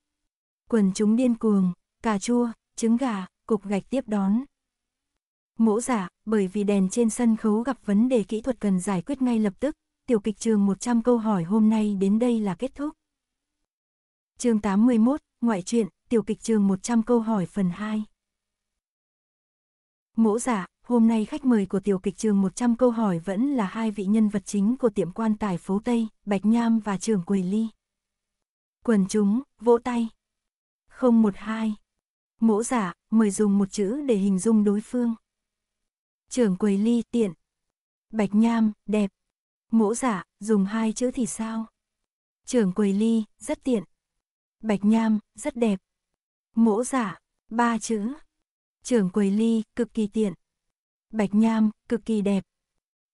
Quần chúng điên cuồng, cà chua, trứng gà, cục gạch tiếp đón. Mỗ giả, dạ, bởi vì đèn trên sân khấu gặp vấn đề kỹ thuật cần giải quyết ngay lập tức, tiểu kịch trường 100 câu hỏi hôm nay đến đây là kết thúc. chương 81, Ngoại truyện, tiểu kịch trường 100 câu hỏi phần 2. Mỗ giả, dạ, hôm nay khách mời của tiểu kịch trường 100 câu hỏi vẫn là hai vị nhân vật chính của tiệm quan tài phố Tây, Bạch Nham và Trường Quỳ Ly. Quần chúng, vỗ tay. 012. Mỗ giả, dạ, mời dùng một chữ để hình dung đối phương. Trường Quỳ Ly, tiện. Bạch Nham, đẹp. Mỗ giả, dạ, dùng hai chữ thì sao? Trường Quỳ Ly, rất tiện. Bạch Nham, rất đẹp. Mỗ giả, ba chữ. Trưởng quầy ly, cực kỳ tiện. Bạch nham, cực kỳ đẹp.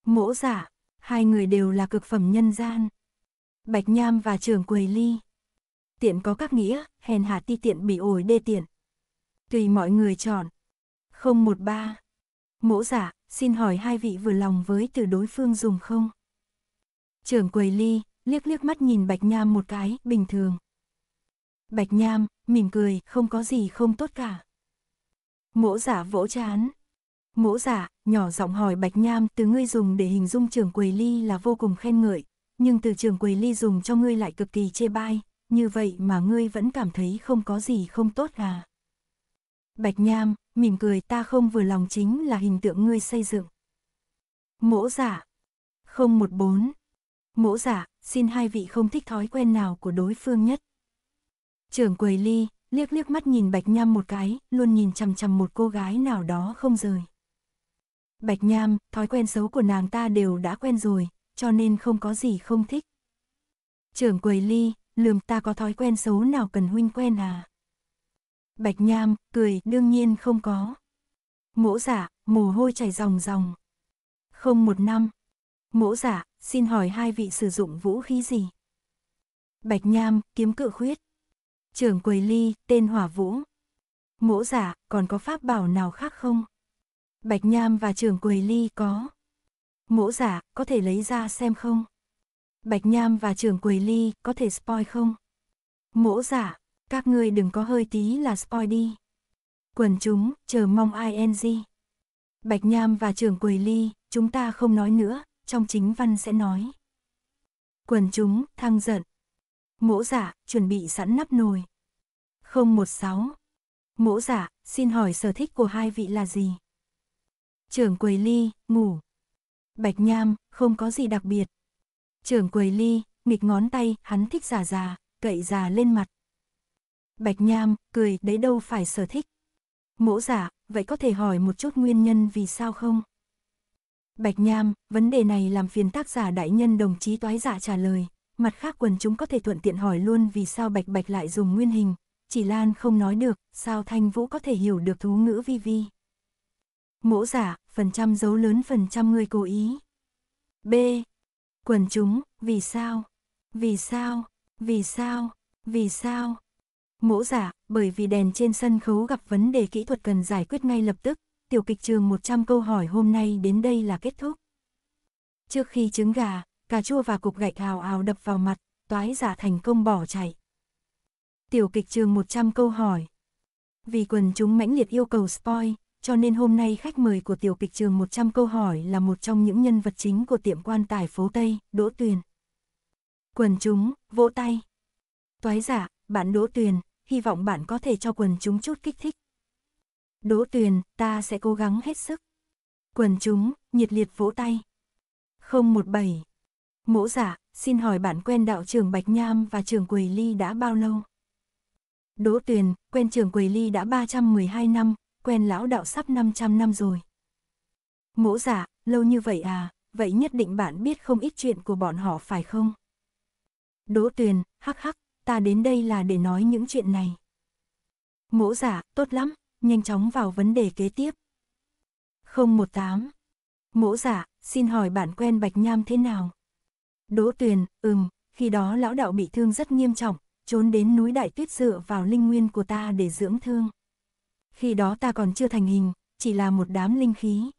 Mỗ giả, hai người đều là cực phẩm nhân gian. Bạch nham và trưởng quầy ly. Tiện có các nghĩa, hèn hạ ti tiện bị ổi đê tiện. Tùy mọi người chọn. 013. Mỗ giả, xin hỏi hai vị vừa lòng với từ đối phương dùng không? Trưởng quầy ly, liếc liếc mắt nhìn Bạch Nham một cái, bình thường. Bạch Nham, mỉm cười, không có gì không tốt cả. Mỗ giả vỗ chán. Mỗ giả, nhỏ giọng hỏi Bạch Nham từ ngươi dùng để hình dung trường quầy ly là vô cùng khen ngợi, nhưng từ trường quầy ly dùng cho ngươi lại cực kỳ chê bai, như vậy mà ngươi vẫn cảm thấy không có gì không tốt à. Bạch Nham, mỉm cười ta không vừa lòng chính là hình tượng ngươi xây dựng. Mỗ giả. 014. Mỗ giả, xin hai vị không thích thói quen nào của đối phương nhất. Trưởng quầy ly, liếc liếc mắt nhìn Bạch Nham một cái, luôn nhìn chằm chằm một cô gái nào đó không rời. Bạch Nham, thói quen xấu của nàng ta đều đã quen rồi, cho nên không có gì không thích. Trưởng quầy ly, lườm ta có thói quen xấu nào cần huynh quen à? Bạch Nham, cười, đương nhiên không có. Mỗ giả, dạ, mồ hôi chảy ròng ròng. Không một năm. Mỗ giả, dạ, xin hỏi hai vị sử dụng vũ khí gì? Bạch Nham, kiếm cự khuyết trưởng quầy ly, tên Hỏa Vũ. Mỗ giả, dạ, còn có pháp bảo nào khác không? Bạch Nham và trưởng quầy ly có. Mỗ giả, dạ, có thể lấy ra xem không? Bạch Nham và trưởng quầy ly có thể spoil không? Mỗ giả, dạ, các ngươi đừng có hơi tí là spoil đi. Quần chúng, chờ mong ING. Bạch Nham và trưởng quầy ly, chúng ta không nói nữa, trong chính văn sẽ nói. Quần chúng, thăng giận, Mỗ giả, chuẩn bị sẵn nắp nồi. 016. Mỗ giả, xin hỏi sở thích của hai vị là gì? Trưởng quầy ly, ngủ. Bạch nham, không có gì đặc biệt. Trưởng quầy ly, nghịch ngón tay, hắn thích giả già, cậy già lên mặt. Bạch nham, cười, đấy đâu phải sở thích. Mỗ giả, vậy có thể hỏi một chút nguyên nhân vì sao không? Bạch nham, vấn đề này làm phiền tác giả đại nhân đồng chí toái giả trả lời mặt khác quần chúng có thể thuận tiện hỏi luôn vì sao Bạch Bạch lại dùng nguyên hình, chỉ Lan không nói được, sao Thanh Vũ có thể hiểu được thú ngữ vi vi. mẫu giả, phần trăm dấu lớn phần trăm người cố ý. B. Quần chúng, vì sao? Vì sao? Vì sao? Vì sao? mẫu giả, bởi vì đèn trên sân khấu gặp vấn đề kỹ thuật cần giải quyết ngay lập tức, tiểu kịch trường 100 câu hỏi hôm nay đến đây là kết thúc. Trước khi trứng gà, cà chua và cục gạch hào hào đập vào mặt, toái giả thành công bỏ chạy. Tiểu kịch trường 100 câu hỏi. Vì quần chúng mãnh liệt yêu cầu spoil, cho nên hôm nay khách mời của tiểu kịch trường 100 câu hỏi là một trong những nhân vật chính của tiệm quan tài phố Tây, Đỗ Tuyền. Quần chúng, vỗ tay. Toái giả, bạn Đỗ Tuyền, hy vọng bạn có thể cho quần chúng chút kích thích. Đỗ Tuyền, ta sẽ cố gắng hết sức. Quần chúng, nhiệt liệt vỗ tay. 017 Mỗ giả, dạ, xin hỏi bạn quen đạo trưởng Bạch Nham và trưởng Quỳ Ly đã bao lâu? Đỗ Tuyền, quen trưởng Quỳ Ly đã 312 năm, quen lão đạo sắp 500 năm rồi. Mỗ giả, dạ, lâu như vậy à, vậy nhất định bạn biết không ít chuyện của bọn họ phải không? Đỗ Tuyền, hắc hắc, ta đến đây là để nói những chuyện này. Mỗ giả, dạ, tốt lắm, nhanh chóng vào vấn đề kế tiếp. 018. Mỗ giả, xin hỏi bạn quen Bạch Nham thế nào? Đỗ Tuyền, ừm, khi đó lão đạo bị thương rất nghiêm trọng, trốn đến núi Đại Tuyết dựa vào linh nguyên của ta để dưỡng thương. Khi đó ta còn chưa thành hình, chỉ là một đám linh khí.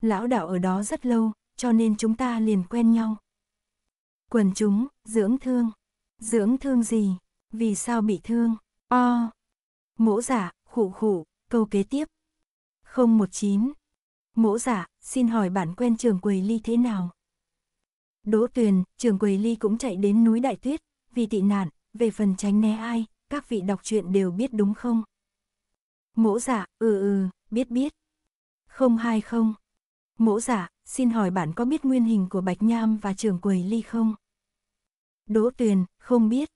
Lão đạo ở đó rất lâu, cho nên chúng ta liền quen nhau. Quần chúng, dưỡng thương. Dưỡng thương gì? Vì sao bị thương? O. Mỗ giả, khủ khủ, câu kế tiếp. 019. Mỗ giả, xin hỏi bản quen trường quầy ly thế nào? Đỗ Tuyền, trường Quầy Ly cũng chạy đến núi Đại Tuyết, vì tị nạn, về phần tránh né ai, các vị đọc truyện đều biết đúng không? Mỗ giả, dạ, ừ ừ, biết biết. Không hai không? Mỗ giả, dạ, xin hỏi bạn có biết nguyên hình của Bạch Nham và trường Quầy Ly không? Đỗ Tuyền, không biết.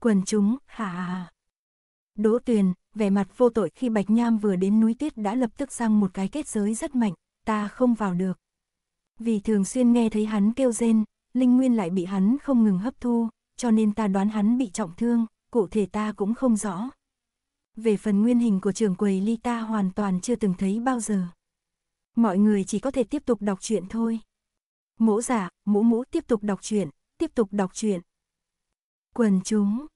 Quần chúng, hả? Đỗ Tuyền, vẻ mặt vô tội khi Bạch Nham vừa đến núi tuyết đã lập tức sang một cái kết giới rất mạnh, ta không vào được. Vì thường xuyên nghe thấy hắn kêu rên, linh nguyên lại bị hắn không ngừng hấp thu, cho nên ta đoán hắn bị trọng thương, cụ thể ta cũng không rõ. Về phần nguyên hình của trường quầy ly ta hoàn toàn chưa từng thấy bao giờ. Mọi người chỉ có thể tiếp tục đọc truyện thôi. mũ giả, mũ mũ tiếp tục đọc truyện, tiếp tục đọc truyện. Quần chúng.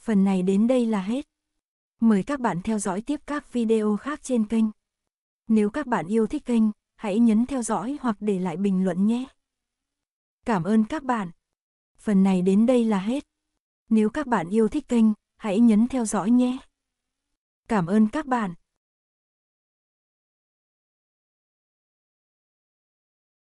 Phần này đến đây là hết. Mời các bạn theo dõi tiếp các video khác trên kênh. Nếu các bạn yêu thích kênh, hãy nhấn theo dõi hoặc để lại bình luận nhé. Cảm ơn các bạn. Phần này đến đây là hết. Nếu các bạn yêu thích kênh, hãy nhấn theo dõi nhé. Cảm ơn các bạn.